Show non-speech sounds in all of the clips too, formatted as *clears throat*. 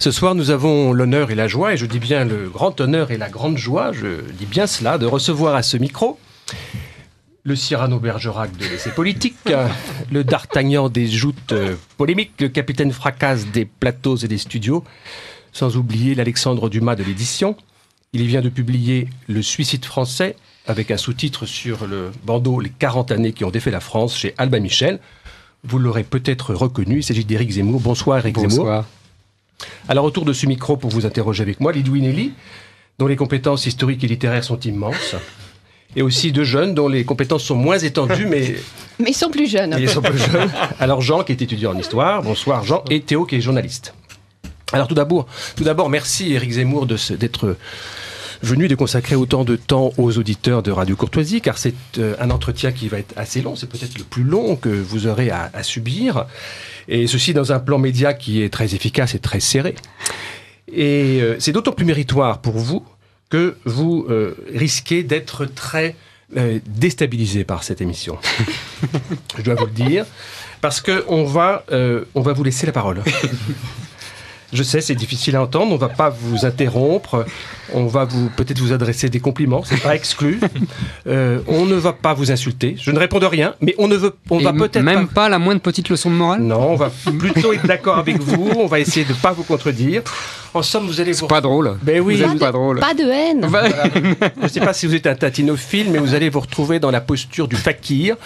Ce soir, nous avons l'honneur et la joie, et je dis bien le grand honneur et la grande joie, je dis bien cela, de recevoir à ce micro le Cyrano Bergerac de l'essai politique, *laughs* le D'Artagnan des joutes euh, polémiques, le capitaine Fracasse des plateaux et des studios, sans oublier l'Alexandre Dumas de l'édition. Il vient de publier Le suicide français, avec un sous-titre sur le bandeau Les 40 années qui ont défait la France chez Albin Michel. Vous l'aurez peut-être reconnu, il s'agit d'Éric Zemmour. Bonsoir Éric Zemmour. Bonsoir. Alors autour de ce micro pour vous interroger avec moi, Lidouinelli, dont les compétences historiques et littéraires sont immenses. Et aussi deux jeunes dont les compétences sont moins étendues, mais... *laughs* Mais ils sont plus jeunes. Ils sont plus jeunes. Alors Jean, qui est étudiant en histoire, bonsoir Jean, et Théo, qui est journaliste. Alors tout d'abord, tout d'abord, merci Eric Zemmour de d'être venu de consacrer autant de temps aux auditeurs de Radio Courtoisie, car c'est euh, un entretien qui va être assez long, c'est peut-être le plus long que vous aurez à, subir, et ceci dans un plan média qui est très efficace et très serré. Et euh, c'est d'autant plus méritoire pour vous que vous euh, risquez d'être très déstabilisé par cette émission. *laughs* Je dois vous le dire, parce qu'on va, on va vous laisser la parole. *laughs* Je sais, c'est difficile à entendre. On va pas vous interrompre. On va vous peut-être vous adresser des compliments. C'est pas exclu. *laughs* Euh, on ne va pas vous insulter. Je ne réponds de rien, mais on ne veut, on va peut-être même pas... la moindre petite leçon de morale. Non, on va plutôt être d'accord avec vous. On va essayer de pas vous contredire. En somme, vous allez Pas drôle. Ben oui. Pas, pas drôle. Pas de haine. Je ne sais pas si vous êtes un tatinophile, mais vous allez vous retrouver dans la posture du fakir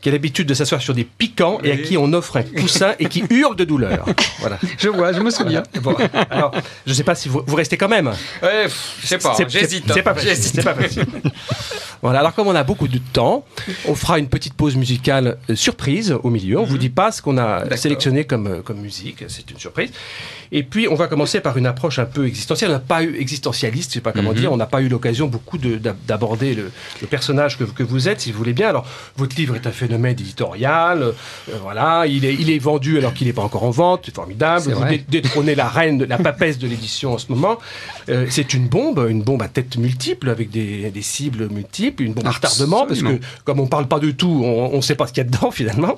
qui a l'habitude de s'asseoir sur des piquants et à qui on offre un coussin et qui hurle de douleur. Voilà. Je vois, je me souviens. alors, je ne sais pas si vous, restez quand même. Je je sais pas, j'hésite. Hein. C'est pas facile. Pas facile. voilà, alors comme on a beaucoup de temps, on fera une petite pause musicale euh, surprise au milieu. On ne vous mhm. dit pas ce qu'on a sélectionné comme, euh, comme musique, c'est une surprise. Et puis, on va commencer par une approche un peu existentielle, pas existentialiste, je sais pas comment mhm. dire. On n'a pas eu l'occasion beaucoup d'aborder le, personnage que, vous êtes, si vous voulez bien. Alors, votre livre est un phénomène éditorial. Euh, voilà, il est, vendu alors qu'il n'est pas encore en vente. C'est formidable. Vous détrônez la reine, la papesse de l'édition en ce moment. Euh, c'est une bombe, une bombe à tête multiple, avec des, des cibles multiples, une bombe à retardement, parce que comme on ne parle pas de tout, on ne sait pas ce qu'il y a dedans *laughs* finalement.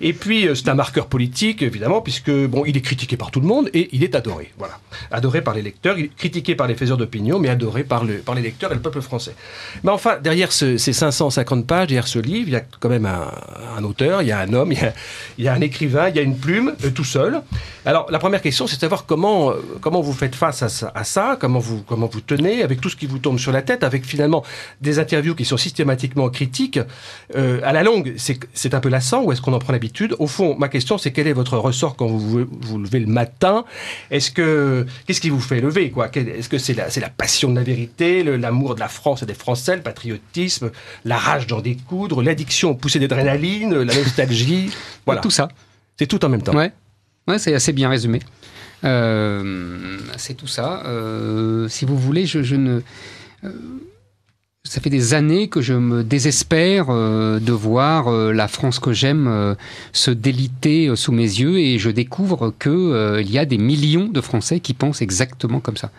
Et puis, euh, c'est un marqueur politique, évidemment, puisque bon, il est critiqué par tout le monde et il est adoré. Voilà. Adoré par les lecteurs, critiqué par les faiseurs d'opinion, mais adoré par, le, par les lecteurs et le peuple français. Mais enfin, derrière ces 550 pages, derrière ce livre, il y a quand même un, un auteur, il y a un homme, il y a, un écrivain, il y a une plume, euh, tout seul. Alors, la première question, c'est de savoir comment, comment vous faites face à à ça comment vous, comment vous tenez, avec tout ce qui vous tombe sur la tête, avec finalement des interviews qui sont systématiquement critiques. Euh, à la longue, c'est un peu lassant ou est-ce qu'on en prend l'habitude Au fond, ma question, c'est quel est votre ressort quand vous vous, levez le matin Est-ce que qu'est-ce qui vous fait lever Est-ce que c'est la, la passion de la vérité, l'amour de la France et des Français, le patriotisme, la rage d'en découdre, l'addiction poussée d'adrénaline, la nostalgie, *laughs* voilà. Tout ça. C'est tout en même temps. Ouais, c'est assez bien résumé. Euh, c'est tout ça. Euh, si vous voulez, je, ne. Euh, ça fait des années que je me désespère de voir la France que j'aime se déliter sous mes yeux et je découvre qu'il il y a des millions de Français qui pensent exactement comme ça,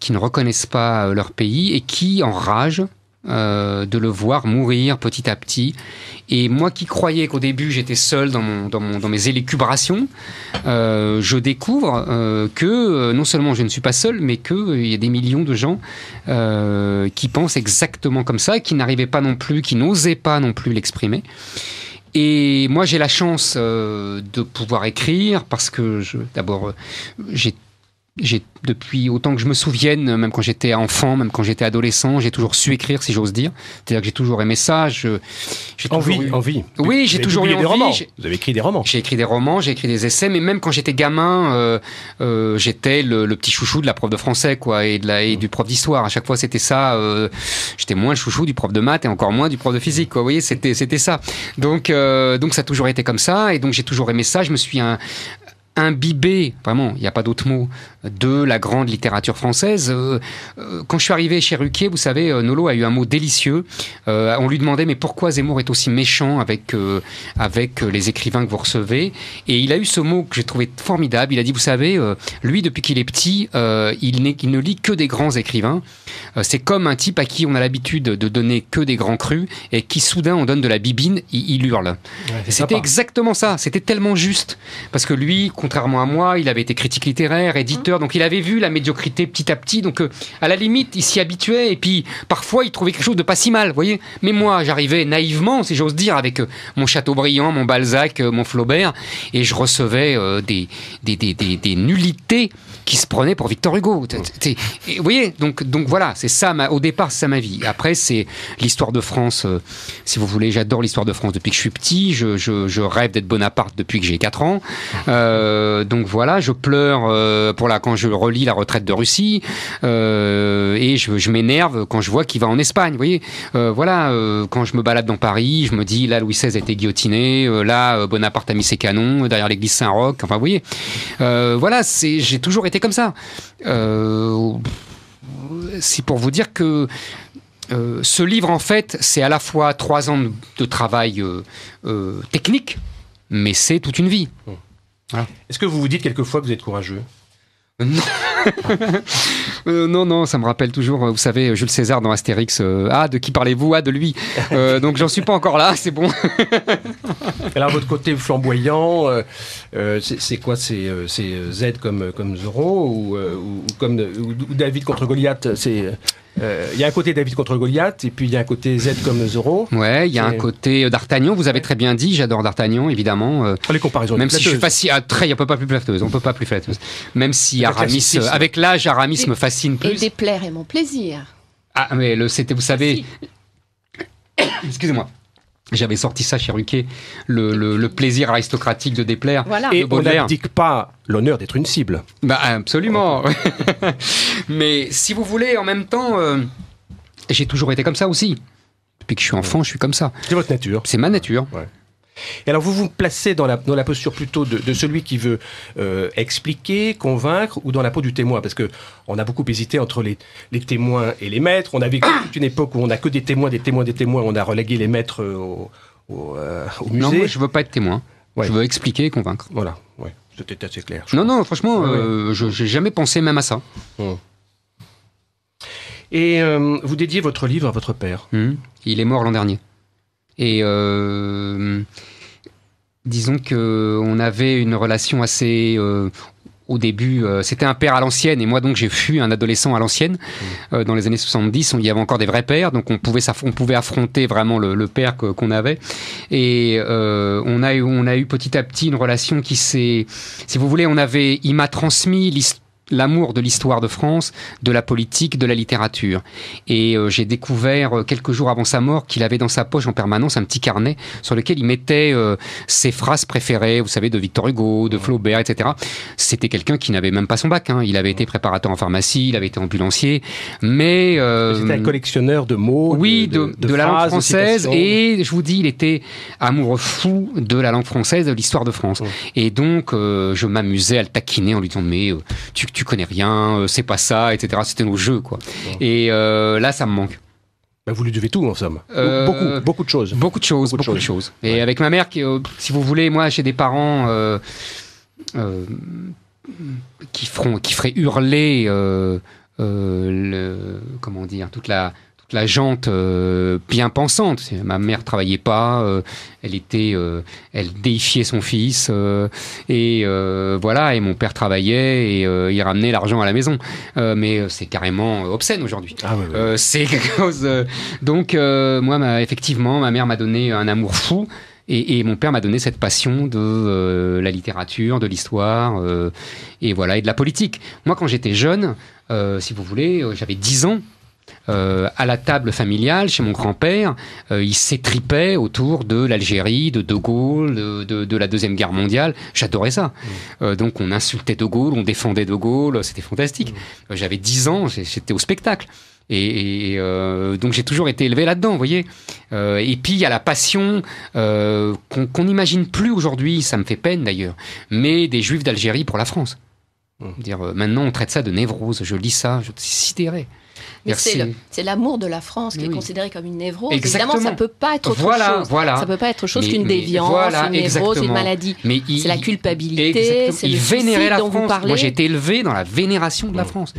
qui ne reconnaissent pas leur pays et qui enragent euh, de le voir mourir petit à petit. Et moi qui croyais qu'au début j'étais seul dans, mes élucubrations, euh, je découvre euh, que non seulement je ne suis pas seul, mais qu'il y a des millions de gens qui pensent exactement comme ça, qui n'arrivaient pas non plus, qui n'osaient pas non plus l'exprimer. Et moi, j'ai la chance de pouvoir écrire parce que d'abord, j'ai depuis autant que je me souvienne, même quand j'étais enfant, même quand j'étais adolescent, j'ai toujours su écrire, si j'ose dire. C'est-à-dire que j'ai toujours aimé ça. j'ai envie, envie. Oui, j'ai toujours eu envie. romans. Vous avez écrit des romans. J'ai écrit des romans, j'ai écrit des essais, mais même quand j'étais gamin, euh, euh, j'étais le, petit chouchou de la prof de français, quoi, et, de la, du prof d'histoire. À chaque fois, c'était ça. Euh, j'étais moins le chouchou du prof de maths et encore moins du prof de physique, quoi. Vous voyez, c'était, c'était ça. Donc, donc ça a toujours été comme ça, et donc j'ai toujours aimé ça. Je me suis un, imbibé, vraiment, il n'y a pas d'autre mot, de la grande littérature française. Euh, euh, quand je suis arrivé chez Ruquier, vous savez, euh, Nolo a eu un mot délicieux. on lui demandait mais pourquoi Zemmour est aussi méchant avec, avec les écrivains que vous recevez Et il a eu ce mot que j'ai trouvé formidable. Il a dit, vous savez, lui, depuis qu'il est petit, il, ne lit que des grands écrivains. C'est comme un type à qui on a l'habitude de donner que des grands crus et qui soudain on donne de la bibine, il, hurle. C'était exactement ça. C'était tellement juste. Parce que lui, contrairement à moi, il avait été critique littéraire, éditeur donc il avait vu la médiocrité petit à petit. Donc euh, à la limite, il s'y habituait. Et puis parfois, il trouvait quelque chose de pas si mal, voyez. Mais moi, j'arrivais naïvement, si j'ose dire, avec euh, mon Chateaubriand, mon Balzac, euh, mon Flaubert. Et je recevais des des, nullités qui se prenaient pour Victor Hugo. vous voyez, donc, donc voilà, c'est ça, au départ, c'est ça ma vie. Après, c'est l'histoire de France, si vous voulez. J'adore l'histoire de France depuis que je suis petit. Je, je rêve d'être Bonaparte depuis que j'ai 4 ans. donc voilà, je pleure pour la quand je relis la retraite de Russie euh, et je, m'énerve quand je vois qu'il va en Espagne. Vous voyez, euh, voilà, euh, quand je me balade dans Paris, je me dis là Louis XVI a été guillotiné, là Bonaparte a mis ses canons derrière l'église Saint-Roch. Enfin, vous voyez, voilà, c'est j'ai toujours été comme ça. c'est pour vous dire que ce livre, en fait, c'est à la fois trois ans de, travail technique, mais c'est toute une vie. Mmh. Est-ce que vous vous dites quelquefois que vous êtes courageux *laughs* Euh, non, non, ça me rappelle toujours, euh, vous savez, euh, Jules César dans Astérix. ah, de qui parlez-vous Ah, de lui. donc j'en suis pas encore là, c'est bon. *laughs* Alors votre côté flamboyant, c'est quoi C'est Z comme, comme ou, comme David contre Goliath C'est il euh, y a un côté David contre Goliath, et puis il y a un côté Z comme Zoro. Ouais, il y a un côté euh, d'Artagnan, vous avez très bien dit, j'adore d'Artagnan, évidemment. Euh, ah, les comparaisons Même si je suis Ah, très, on peut pas plus flatteuse, on peut pas plus flatteuse. Même si Aramis, avec l'âge, Aramis me fascine plus. Et déplaire est mon plaisir. Ah, mais le, c'était, vous savez. Ah, *coughs* excusez-moi. J'avais sorti ça chez Ruquet, le, plaisir aristocratique de déplaire. Voilà. Et on n'indique pas l'honneur d'être une cible. Bah, absolument. *laughs* Mais si vous voulez, en même temps, euh, j'ai toujours été comme ça aussi. Depuis que je suis enfant, je suis comme ça. C'est votre nature. C'est ma nature. Et alors vous vous placez dans la, posture plutôt de, celui qui veut euh, expliquer, convaincre, ou dans la peau du témoin, parce que on a beaucoup hésité entre les, témoins et les maîtres. On a vécu toute une époque où on n'a que des témoins, des témoins, des témoins. On a relégué les maîtres euh, au, euh, musée. Non, moi je veux pas être témoin. Je veux expliquer et convaincre. Voilà. Ouais. C'était assez clair. Non, non, franchement, ah, je n'ai jamais pensé même à ça. Et vous dédiez votre livre à votre père. Hum. Il est mort l'an dernier. Et euh, disons qu'on avait une relation assez euh, au début, euh, c'était un père à l'ancienne, et moi donc j'ai fui un adolescent à l'ancienne. Mmh. dans les années 70, il y avait encore des vrais pères, donc on pouvait, on pouvait affronter vraiment le, père qu'on avait. Et on, a eu, on a eu petit à petit une relation qui s'est... Si vous voulez, on avait... Il m'a transmis l'histoire l'amour de l'histoire de France, de la politique, de la littérature. Et euh, j'ai découvert euh, quelques jours avant sa mort qu'il avait dans sa poche en permanence un petit carnet sur lequel il mettait euh, ses phrases préférées, vous savez, de Victor Hugo, de Flaubert, etc. C'était quelqu'un qui n'avait même pas son bac. Hein. Il avait été préparateur en pharmacie, il avait été ambulancier, mais c'était un collectionneur de mots, oui, de, de, la langue française. Et je vous dis, il était amoureux fou de la langue française, de l'histoire de France. Et donc, je m'amusais à le taquiner en lui disant mais tu tu connais rien, euh, c'est pas ça, etc. C'était nos jeux, quoi. Et euh, là, ça me manque. Bah, vous lui devez tout en somme. Euh, beaucoup, beaucoup de choses. Beaucoup de choses, beaucoup, de, choses. Et avec ma mère, qui, si vous voulez, moi j'ai des parents qui, feront, qui feraient hurler le, comment dire, toute la, la jante euh, bien pensante. Ma mère travaillait pas, euh, elle était, euh, elle déifiait son fils et voilà. Et mon père travaillait et il ramenait l'argent à la maison. mais c'est carrément obscène aujourd'hui. Ah c'est *laughs* quelque chose. donc moi, effectivement, ma mère m'a donné un amour fou. Et, mon père m'a donné cette passion de la littérature, de l'histoire, et voilà, et de la politique. Moi, quand j'étais jeune, si vous voulez, j'avais 10 ans, euh, à la table familiale, chez mon grand-père, euh, il s'étripait autour de l'Algérie, de De Gaulle, de, la Deuxième Guerre mondiale. J'adorais ça. Mm. Euh, donc on insultait De Gaulle, on défendait De Gaulle, c'était fantastique. Mm. J'avais 10 ans, j'étais au spectacle. Et, donc j'ai toujours été élevé là-dedans, vous voyez. et puis il y a la passion qu'on n'imagine plus aujourd'hui, ça me fait peine d'ailleurs, mais des Juifs d'Algérie pour la France. Mm. Dire, maintenant on traite ça de névrose, je lis ça, je suis sidéré. Mais c'est l'amour de la France qui est considéré comme une névrose. Évidemment, ça ne peut pas être autre chose. Voilà. Ça peut pas être chose qu'une déviance, une névrose, une maladie. Mais c'est la culpabilité, c'est vénérait la France. Moi, j'ai été élevé dans la vénération de la mmh. France.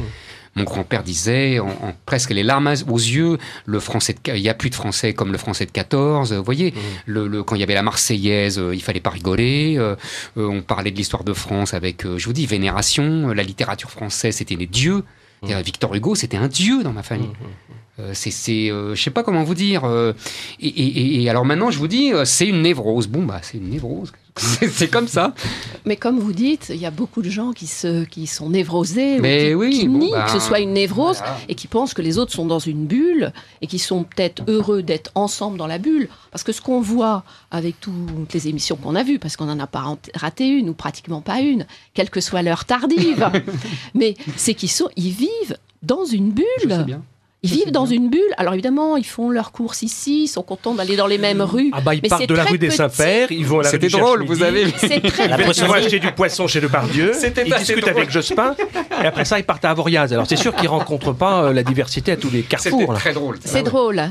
Mon grand-père disait, en, presque les larmes aux yeux, le français de, il n'y a plus de français comme le français de 14. Vous voyez, mmh. le, quand il y avait la Marseillaise, euh, il fallait pas rigoler. Euh, euh, on parlait de l'histoire de France avec, je vous dis, vénération. La littérature française, c'était les dieux. Mm. Victor Hugo, c'était un dieu dans ma famille. Mm, mm, euh, c'est, c'est euh, je sais pas comment vous dire. Euh, et, alors maintenant, je vous dis, c'est une névrose. Bon, bah, c'est une névrose. *laughs* c'est, comme ça. Mais comme vous dites, il y a beaucoup de gens qui, se, qui sont névrosés, qui, oui, nient que bah, ce soit une névrose et qui pensent que les autres sont dans une bulle et qui sont peut-être heureux d'être ensemble dans la bulle. Parce que ce qu'on voit avec toutes les émissions qu'on a vues, parce qu'on n'en a pas raté une ou pratiquement pas une, quelle que soit l'heure tardive, *laughs* mais c'est qu'ils sont, ils vivent dans une bulle. bien. Ils vivent dans une bulle. Alors évidemment, ils font leurs courses ici, ils sont contents d'aller dans les euh, mêmes rues. Ah bah ils partent de la rue des Saints-Pères, ils vont à la rue drôle, vous avez C'est très Ils vont acheter du poisson chez Bardieu. *laughs* ils discutent avec Jospin, et après ça, ils partent à Avoriaz. Alors c'est sûr qu'ils ne rencontrent pas euh, la diversité à tous les carrefours. C'est très drôle. C'est ah drôle.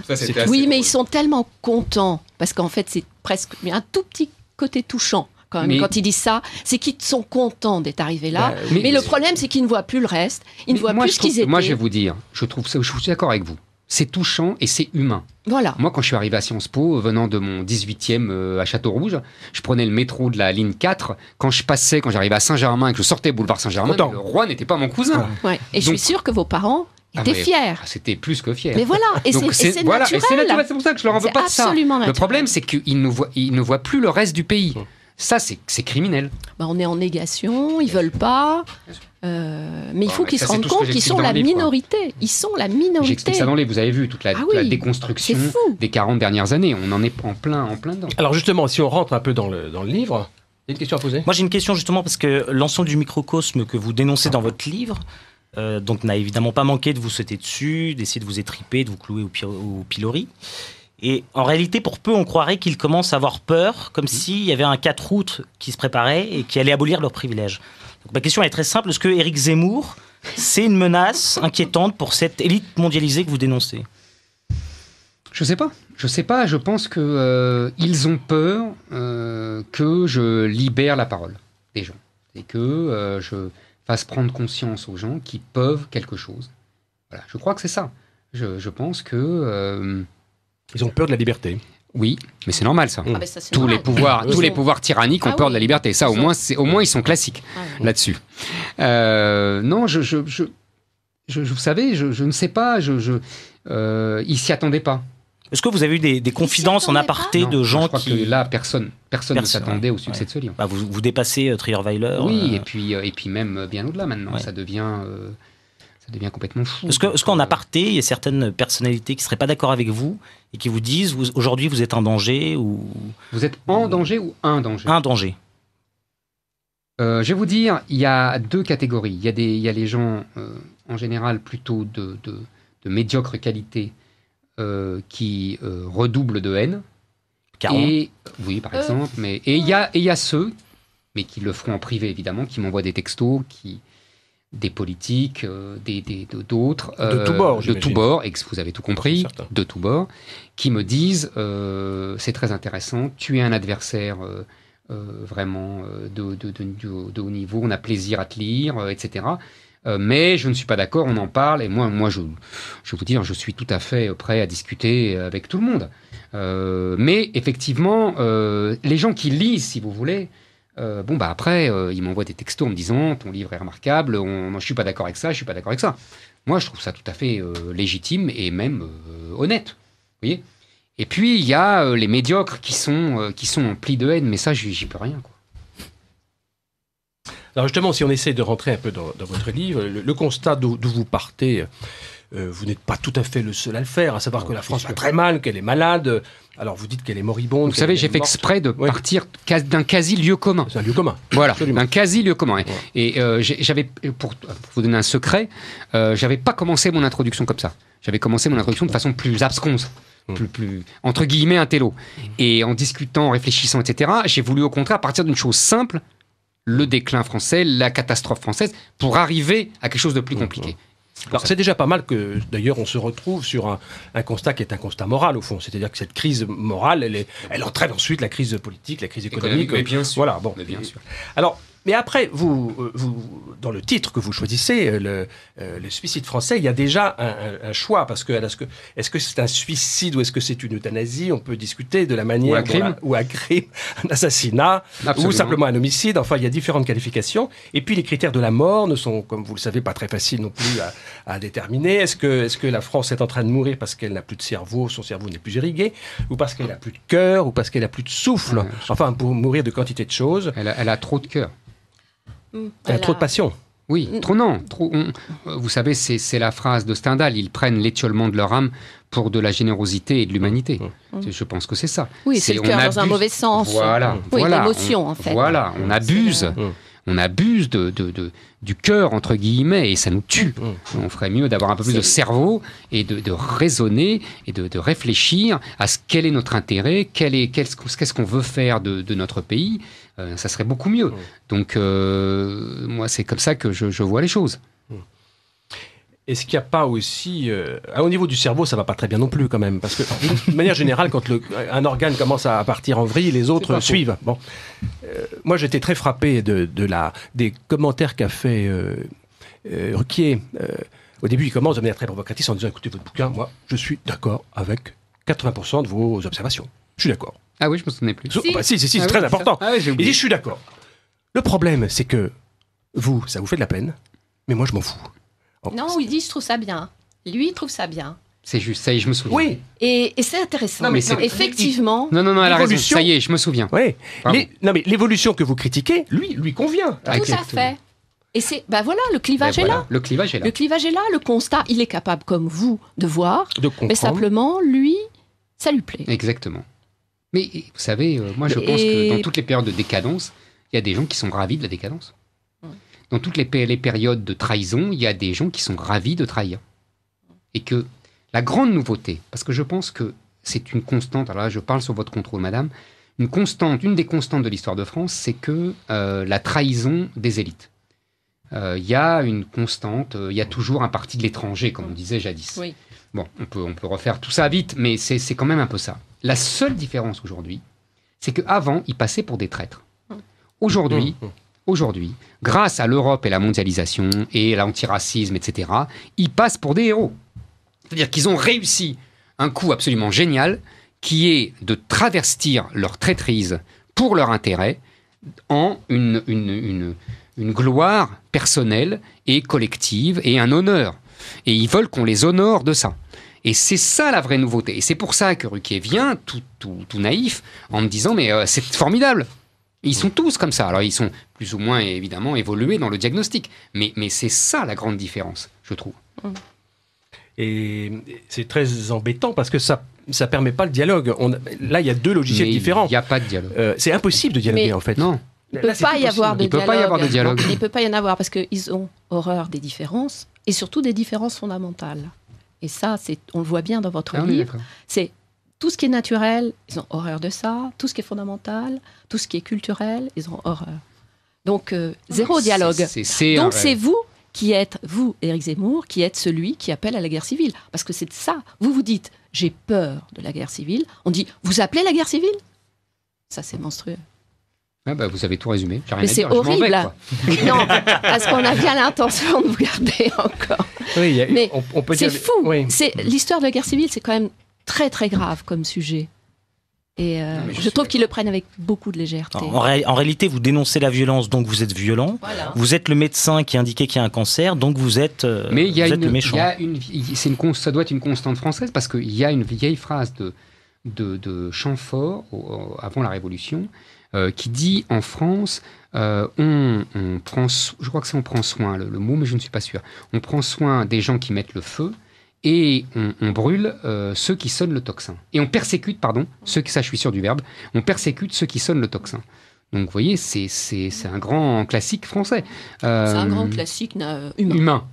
oui, mais ils sont tellement contents, parce qu'en fait, c'est presque un tout petit côté touchant quand ils disent ça, c'est qu'ils sont contents d'être arrivés là. Bah, mais, le problème, c'est qu'ils ne voient plus le reste. Ils ne voient plus ce qu'ils étaient. Moi, je vais vous dire, je trouve ça, je suis d'accord avec vous. C'est touchant et c'est humain. Voilà. Moi, quand je suis arrivé à Sciences Po, venant de mon 18e euh, à Château-Rouge, je prenais le métro de la ligne 4. Quand je passais, quand j'arrivais à Saint-Germain, et que je sortais boulevard Saint-Germain, le roi n'était pas mon cousin. Et je suis sûr que vos parents ah, étaient fiers ah, C'était plus que fier. Mais *laughs* voilà, et c'est naturel. C'est pour ça que je leur en veux pas de ça. Le problème, c'est qu'ils ne, voient, ils ne voient plus le reste du pays. Ça, c'est criminel. Bah, on est en négation, ils veulent pas. Euh, mais il faut qu'ils se rendent compte qu'ils sont la minorité. Ils sont la minorité. J'explique ça dans les. Vous avez vu toute la, ah déconstruction des 40 dernières années. On en est en plein, en plein dedans. Alors justement, si on rentre un peu dans le, dans le livre, il y une question à poser. Moi, j'ai une question justement parce que l'ensemble du microcosme que vous dénoncez dans votre livre. Euh, donc n'a évidemment pas manqué de vous sauter dessus, d'essayer de vous étriper, de vous clouer au, au pilori. Et en réalité, pour peu, on croirait qu'ils commencent à avoir peur, comme mm. s'il y avait un 4 août qui se préparait et qui allait abolir leurs privilèges. ma question est très simple. Est-ce que Éric Zemmour, c'est une menace inquiétante pour cette élite mondialisée que vous dénoncez Je sais pas. Je sais pas. Je pense qu'ils euh, ils ont peur euh, que je libère la parole des gens et que euh, je fasse prendre conscience aux gens qui peuvent quelque chose. Voilà. Je crois que c'est ça. Je, je, pense que ils ont peur de la liberté. Oui, mais c'est normal ça. Mmh. Ah, tous les pouvoirs, tous les pouvoirs tyranniques ont ah peur de la liberté. Ça, au moins, c'est au moins ils sont classiques ah là-dessus. Euh, non, je, je, je, je, vous savez, je, ne sais pas. Je, je, euh, ils s'y attendaient pas. Est-ce que vous avez eu des, confidences en aparté de gens je crois qui... que là, personne, personne, ne s'attendait au succès de ce livre. Bah, vous, vous dépassez euh, Trierweiler. Oui, et puis, et puis même bien au-delà maintenant. Ça devient devient complètement fou. Parce qu'en aparté, il y a certaines personnalités qui ne seraient pas d'accord avec vous et qui vous disent aujourd'hui vous êtes en danger ou. Vous êtes en danger ou un danger Un danger. Euh, je vais vous dire, il y a deux catégories. Il y a, des, il les gens, euh, en général, plutôt de, de, médiocre qualité euh, qui redoublent de haine. oui, par exemple. Mais, et il y et il y a ceux, mais qui le feront en privé, évidemment, qui m'envoient des textos, qui, des politiques, euh, des, d'autres. De, de, euh, tous bords, De et que vous avez tout compris, de tous bords, qui me disent euh, c'est très intéressant, tu es un adversaire. vraiment de, haut niveau, on a plaisir à te lire, etc. mais je ne suis pas d'accord, on en parle, et moi, moi je, je vous dire, hein, je suis tout à fait prêt à discuter avec tout le monde. mais effectivement, les gens qui lisent, si vous voulez, euh, bon, bah après, euh, il m'envoie des textos en me disant ton livre est remarquable, on, je suis pas d'accord avec ça, je suis pas d'accord avec ça. Moi, je trouve ça tout à fait euh, légitime et même honnête. Vous voyez Et puis, il y a les médiocres qui sont, qui sont emplis de haine, mais ça, j'y peux rien. Alors, justement, si on essaie de rentrer un peu dans, votre livre, le, le constat d'où vous partez. Euh, vous n'êtes pas tout à fait le seul à le faire, à savoir ah que la France va très mal, qu'elle est malade. Euh, alors vous dites qu'elle est moribonde. Vous savez, j'ai fait exprès de partir d'un quasi-lieu commun. C'est un lieu commun. Voilà, un quasi-lieu commun. Et euh, j'avais, pour, vous donner un secret, je j'avais pas commencé mon introduction comme ça. J'avais commencé mon introduction de façon plus absconce. Mm. Plus, entre guillemets un télo. Mm. Et en discutant, en réfléchissant, etc., j'ai voulu au contraire partir d'une chose simple, le déclin français, la catastrophe française, pour arriver à quelque chose de plus mm. compliqué. Alors c'est déjà pas mal que d'ailleurs on se retrouve sur un, constat qui est un constat moral au fond, c'est-à-dire que cette crise morale, elle, est, elle entraîne ensuite la crise politique, la crise économique. et bien sûr. Voilà, bon. bien sûr. Alors mais après, vous, euh, vous, dans le titre que vous choisissez, euh, le, euh, le suicide français, il y a déjà un, choix. Parce que est-ce que c'est -ce un suicide ou est-ce que c'est une euthanasie On peut discuter de la manière. Ou un crime. ou un, crime un assassinat, ou simplement un homicide. Enfin, il y a différentes qualifications. Et puis, les critères de la mort ne sont, comme vous le savez, pas très faciles non plus à, déterminer. Est-ce que, est que la France est en train de mourir parce qu'elle n'a plus de cerveau, son cerveau n'est plus irrigué, ou parce qu'elle n'a plus de cœur, ou parce qu'elle n'a plus de souffle Enfin, pour mourir de quantité de choses. Elle elle a trop de cœur. Mm. Euh, trop de passion. Oui, mm. trop non. Trop, vous savez, c'est la phrase de Stendhal, ils prennent l'étiolement de leur âme pour de la générosité et de l'humanité. Mm. Je pense que c'est ça. Oui, c'est le cœur dans un mauvais sens. Voilà, voilà l'émotion en fait. Voilà, on abuse. On abuse de, de, de du cœur, entre guillemets, et ça nous tue. On ferait mieux d'avoir un peu plus de cerveau et de, de raisonner et de, de, réfléchir à ce quel est notre intérêt, quel est, qu'est-ce qu'on veut faire de, de, notre pays, euh, ça serait beaucoup mieux. Mmh. Donc, euh, moi, c'est comme ça que je, vois les choses. Mmh. Est-ce qu'il n'y a pas aussi... Euh, ah, au niveau du cerveau, ça ne va pas très bien non plus quand même, parce que de *laughs* manière générale, quand un organe commence à partir en vrille, les autres suivent. Bon. moi, j'étais très frappé de, la, des commentaires qu'a fait Ruquier. au début, il commence de manière très provocatrice en disant, écoutez, votre bouquin, moi, je suis d'accord avec 80% de vos observations. Je suis d'accord. Ah oui, je me souvenais plus. Ah bah si. si, c'est ah très important. Ah il dit, je suis d'accord. Le problème, c'est que vous, ça vous fait de la peine, mais moi, je m'en fous. Oh, non, il dit, je trouve ça bien. Lui, il trouve ça bien. C'est juste, ça y est, je me souviens. Oui. Et, c'est intéressant. effectivement. Non, non, non, elle a raison. Ça y est, je me souviens. Oui. non, mais l'évolution que vous critiquez, lui, lui convient. Tout à fait. Et c'est, ben voilà, le ben clivage est là. Le clivage est là. Le clivage est là. Le constat, il est capable, comme vous, de voir. De comprendre. Mais simplement, lui, ça lui plaît. Exactement. Mais vous savez, euh, moi je pense que dans toutes les périodes de décadence, il y a des gens qui sont ravis de la décadence. Dans toutes les, périodes de trahison, il y a des gens qui sont ravis de trahir. Et que la grande nouveauté, parce que je pense que c'est une constante, alors là je parle sur votre contrôle madame, une constante, une des constantes de l'histoire de France, c'est que euh, la trahison des élites. Euh, il y a une constante, il y a toujours un parti de l'étranger, comme on disait jadis. Bon, on peut, on peut refaire tout ça vite, mais c'est quand même un peu ça. La seule différence aujourd'hui, c'est qu'avant, ils passaient pour des traîtres. Aujourd'hui, mmh. aujourd'hui, grâce à l'Europe et la mondialisation et l'antiracisme, etc., ils passent pour des héros. C'est-à-dire qu'ils ont réussi un coup absolument génial qui est de travestir leur traîtrise pour leur intérêt en une gloire personnelle et collective et un honneur. Et ils veulent qu'on les honore de ça. Et c'est ça la vraie nouveauté. Et c'est pour ça que Ruquier vient, tout, tout, tout naïf, en me disant Mais euh, c'est formidable Ils sont tous comme ça. Alors, ils sont plus ou moins, évidemment, évolués dans le diagnostic. Mais, mais c'est ça la grande différence, je trouve. Et c'est très embêtant parce que ça ça permet pas le dialogue. là, il y a deux logiciels différents. Il n'y a pas de dialogue. Euh, c'est impossible de dialoguer, en fait. Non. Il ne pas y, avoir de peut pas y avoir de dialogue. Il ne peut pas y en avoir parce qu'ils ont horreur des différences et surtout des différences fondamentales. Et ça, c'est, on le voit bien dans votre ah livre. C'est tout ce qui est naturel, ils ont horreur de ça. Tout ce qui est fondamental, tout ce qui est culturel, ils ont horreur. Donc, euh, zéro dialogue. Donc, c'est vous qui êtes, vous, Éric Zemmour, qui êtes celui qui appelle à la guerre civile. Parce que c'est ça. Vous vous dites, j'ai peur de la guerre civile. On dit, vous appelez la guerre civile Ça, c'est monstrueux. Ah bah vous avez tout résumé. Rien Mais c'est horrible. non, parce qu'on a bien l'intention de vous garder encore. Mais c'est fou. C'est l'histoire de la guerre civile, c'est quand même très très grave comme sujet. Et euh, je, trouve qu'ils le prennent avec beaucoup de légèreté. En, réalité, vous dénoncez la violence, donc vous êtes violent. Vous êtes le médecin qui a indiqué qu'il y a un cancer, donc vous êtes, euh, Mais vous le méchant. Y a une, c'est une, ça doit être une constante française parce qu'il y a une vieille phrase de, de, de avant la Révolution euh, qui dit en France, euh, on, prend, je crois que c'est on prend soin, le, mot, mais je ne suis pas sûr. On prend soin des gens qui mettent le feu et on, brûle euh, ceux qui sonnent le toxin. Et on persécute, pardon, ceux qui, ça je suis sûr du verbe, on persécute ceux qui sonnent le toxin. Donc vous voyez, c'est un grand classique français. c'est un grand classique humain. Humain,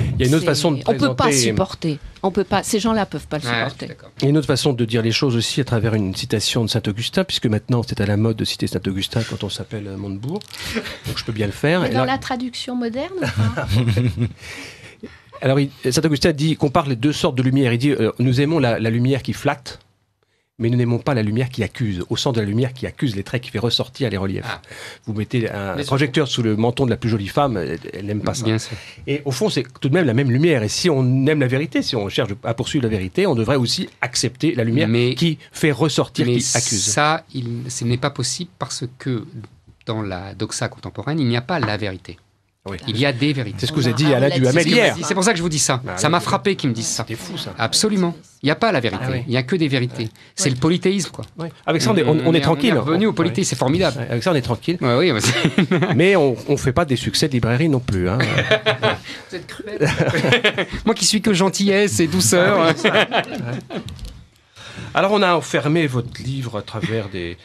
il y a une autre façon de On peut pas supporter. On peut pas. Ces gens-là peuvent pas le supporter. Il y a une autre façon de dire les choses aussi à travers une citation de Saint Augustin, puisque maintenant c'est à la mode de citer Saint Augustin quand on s'appelle Montebourg. Donc je peux bien le faire. dans la traduction moderne. *laughs* Alors, Saint Augustin dit qu'on parle les deux sortes de lumière. Il dit euh, nous aimons la lumière qui flatte mais nous n'aimons pas la lumière qui accuse, au sens de la lumière qui accuse, les traits qui fait ressortir les reliefs. Ah. Vous mettez un projecteur sous le menton de la plus jolie femme, elle n'aime pas ça. et au fond, c'est tout de même la même lumière. Et si on aime la vérité, si on cherche à poursuivre la vérité, on devrait aussi accepter la lumière qui fait ressortir, qui accuse. Ça, ce n'est pas possible parce que dans la doxa contemporaine, il n'y a pas la vérité. Il y a des vérités. C'est ce que vous avez dit ah, du hier. C'est pour ça que je vous dis ça. Bah ça m'a frappé qu'ils me disent ça. C'est fou ça. Absolument. Il n'y a pas la vérité. Ah Il n'y a que des vérités. C'est le polythéisme quoi. Avec ça on est, est tranquille. au polythéisme, c'est formidable. Avec ça on est tranquille. *laughs* mais, on ne fait pas des succès de librairie non plus. Hein. *laughs* *laughs* Moi qui suis que gentillesse et douceur. Ah Alors on a enfermé votre livre à travers des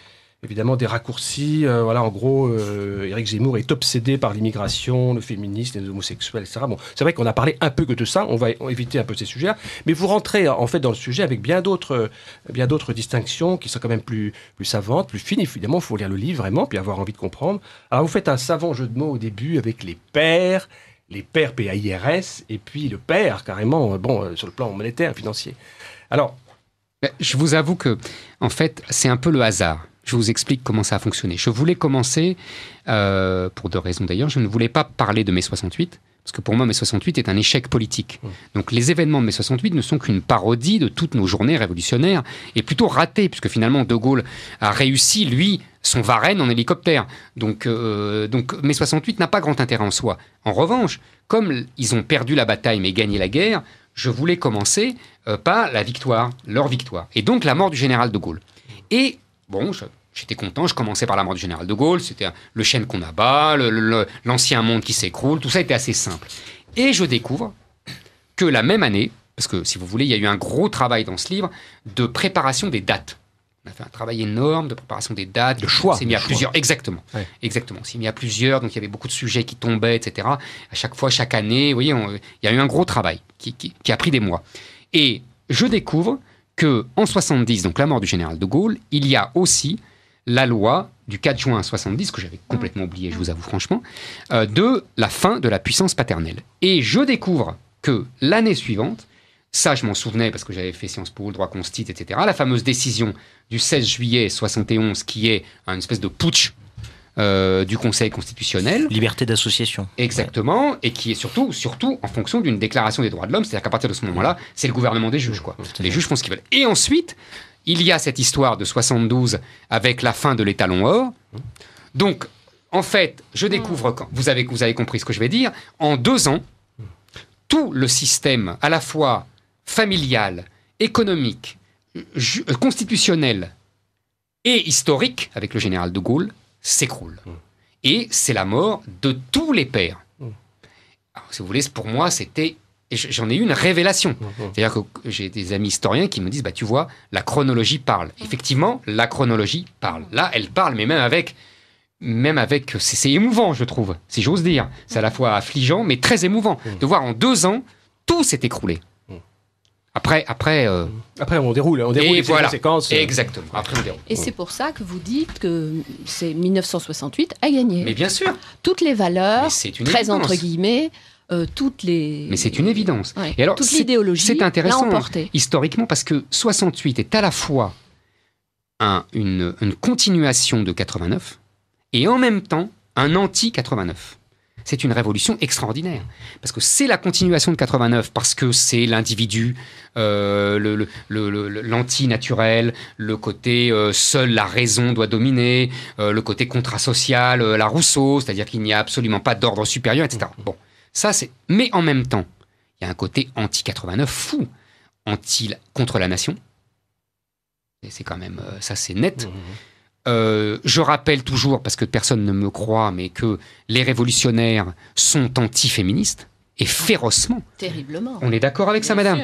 évidemment des raccourcis. Euh, voilà, en gros, euh, Éric Zemmour est obsédé par l'immigration, le féminisme, les homosexuels, etc. Bon, c'est vrai qu'on a parlé un peu que de ça. On va éviter un peu ces sujets-là, mais vous rentrez en fait dans le sujet avec bien d'autres, euh, bien d'autres distinctions qui sont quand même plus, plus savantes, plus fines. Évidemment, il faut lire le livre vraiment, puis avoir envie de comprendre. Alors, vous faites un savant jeu de mots au début avec les pères. Les pères PAIRS et puis le père carrément, euh, bon, sur le plan monétaire, financier. Alors, je vous avoue que, en fait, c'est un peu le hasard. Je vous explique comment ça a fonctionné. Je voulais commencer, euh, pour deux raisons d'ailleurs, je ne voulais pas parler de mai 68, parce que pour moi, mai 68 est un échec politique. Donc les événements de mai 68 ne sont qu'une parodie de toutes nos journées révolutionnaires, et plutôt ratées, puisque finalement De Gaulle a réussi, lui, son Varenne en hélicoptère. Donc, euh, donc mai 68 n'a pas grand intérêt en soi. En revanche, comme ils ont perdu la bataille mais gagné la guerre, je voulais commencer euh, par la victoire, leur victoire, et donc la mort du général de Gaulle. Et bon, je J'étais content, je commençais par la mort du général de Gaulle, c'était le chêne qu'on abat, l'ancien monde qui s'écroule, tout ça était assez simple. Et je découvre que la même année, parce que si vous voulez, il y a eu un gros travail dans ce livre de préparation des dates. On a fait un travail énorme de préparation des dates, de choix. plusieurs, exactement. Exactement. s'il mis plusieurs, donc il y avait beaucoup de sujets qui tombaient, etc. À chaque fois, chaque année, vous il y a eu un gros travail qui, qui, qui a pris des mois. Et je découvre que en 70, donc la mort du général de Gaulle, il y a aussi la loi du 4 juin 70, que j'avais complètement oublié, je vous avoue franchement, euh, de la fin de la puissance paternelle. Et je découvre que l'année suivante, ça je m'en souvenais parce que j'avais fait Sciences Po, le droit constite etc., la fameuse décision du 16 juillet 71 qui est une espèce de putsch euh, du Conseil constitutionnel. Liberté d'association. Exactement, et qui est surtout, surtout en fonction d'une déclaration des droits de l'homme, c'est-à-dire qu'à partir de ce moment-là, c'est le gouvernement des juges. Les juges font ce qu'ils veulent. Et ensuite, il y a cette histoire de 72 avec la fin de l'étalon or. Donc, en fait, je découvre, quand, vous, avez, vous avez compris ce que je vais dire, en deux ans, tout le système à la fois familial, économique, constitutionnel et historique, avec le général de Gaulle, s'écroule. Et c'est la mort de tous les pères. Mm. si vous voulez, pour moi, c'était j'en ai eu une révélation. Oh, oh. C'est-à-dire que j'ai des amis historiens qui me disent, bah, tu vois, la chronologie parle. Mm. Effectivement, la chronologie parle. Là, elle parle, mais même avec... Même avec, c'est émouvant, je trouve, si j'ose dire. C'est à la fois affligeant, mais très émouvant mm. de voir en deux ans tout s'est écroulé. Mm. Après, après, euh, après, on déroule, on déroule les voilà. séquences. Euh, Exactement. Après, Et c'est pour ça que vous dites que c'est 1968 a gagné. Mais bien sûr. Toutes les valeurs, très entre guillemets, euh, toutes les. Mais c'est une évidence. et alors, C'est intéressant historiquement parce que 68 est à la fois une, continuation de 89 et en même temps un anti-89. C'est une révolution extraordinaire parce que c'est la continuation de 89 parce que c'est l'individu, euh, l'anti-naturel, le, côté euh, seul, la raison doit dominer, euh, le côté contrat social, la Rousseau, c'est-à-dire qu'il n'y a absolument pas d'ordre supérieur, etc. Mm-hmm. Bon. Ça, c'est. Mais en même temps, il y a un côté anti-89 fou, anti contre la nation. c'est quand même. Euh, ça, c'est net. Mmh, mmh, mmh. Euh, je rappelle toujours, parce que personne ne me croit, mais que les révolutionnaires sont anti-féministes et férocement. Terriblement. On est d'accord avec ça, madame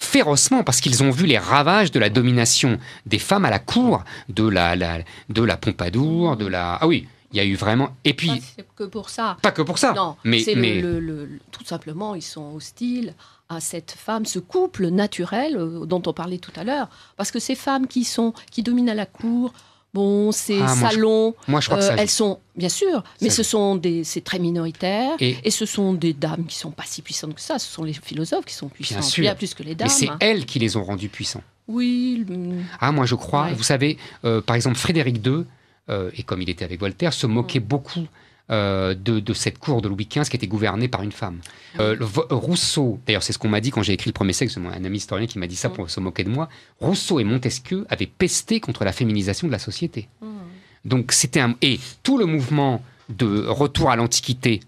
Férocement, parce qu'ils ont vu les ravages de la domination des femmes à la cour, de la, de la Pompadour, de la. Ah oui, il y a eu vraiment. Et puis. Pas que pour ça. Pas que pour ça. Non, mais. Le, tout simplement, ils sont hostiles à cette femme, ce couple naturel euh, dont on parlait tout à l'heure. Parce que ces femmes qui, sont, qui dominent à la cour, bon, ces ah, salons. Moi, je, crois euh, elles sont, bien sûr, mais ce sont des, c'est très minoritaire. Et, ce sont des dames qui sont pas si puissantes que ça. Ce sont les philosophes qui sont puissants. Bien sûr. Bien plus que les dames. Mais c'est elles qui les ont rendus puissants. Oui. Ah, moi, je crois. Vous savez, euh, par exemple, Frédéric II euh, et comme il était avec Voltaire, se moquait mm. beaucoup euh, de, cette cour de Louis XV qui était gouvernée par une femme. Mm. Euh, Rousseau, d'ailleurs c'est ce qu'on m'a dit quand j'ai écrit le premier sexe, un ami historien qui m'a dit ça mm. pour se moquer de moi, Rousseau et Montesquieu avaient pesté contre la féminisation de la société. Donc c'était un... Et tout le mouvement de retour à l'Antiquité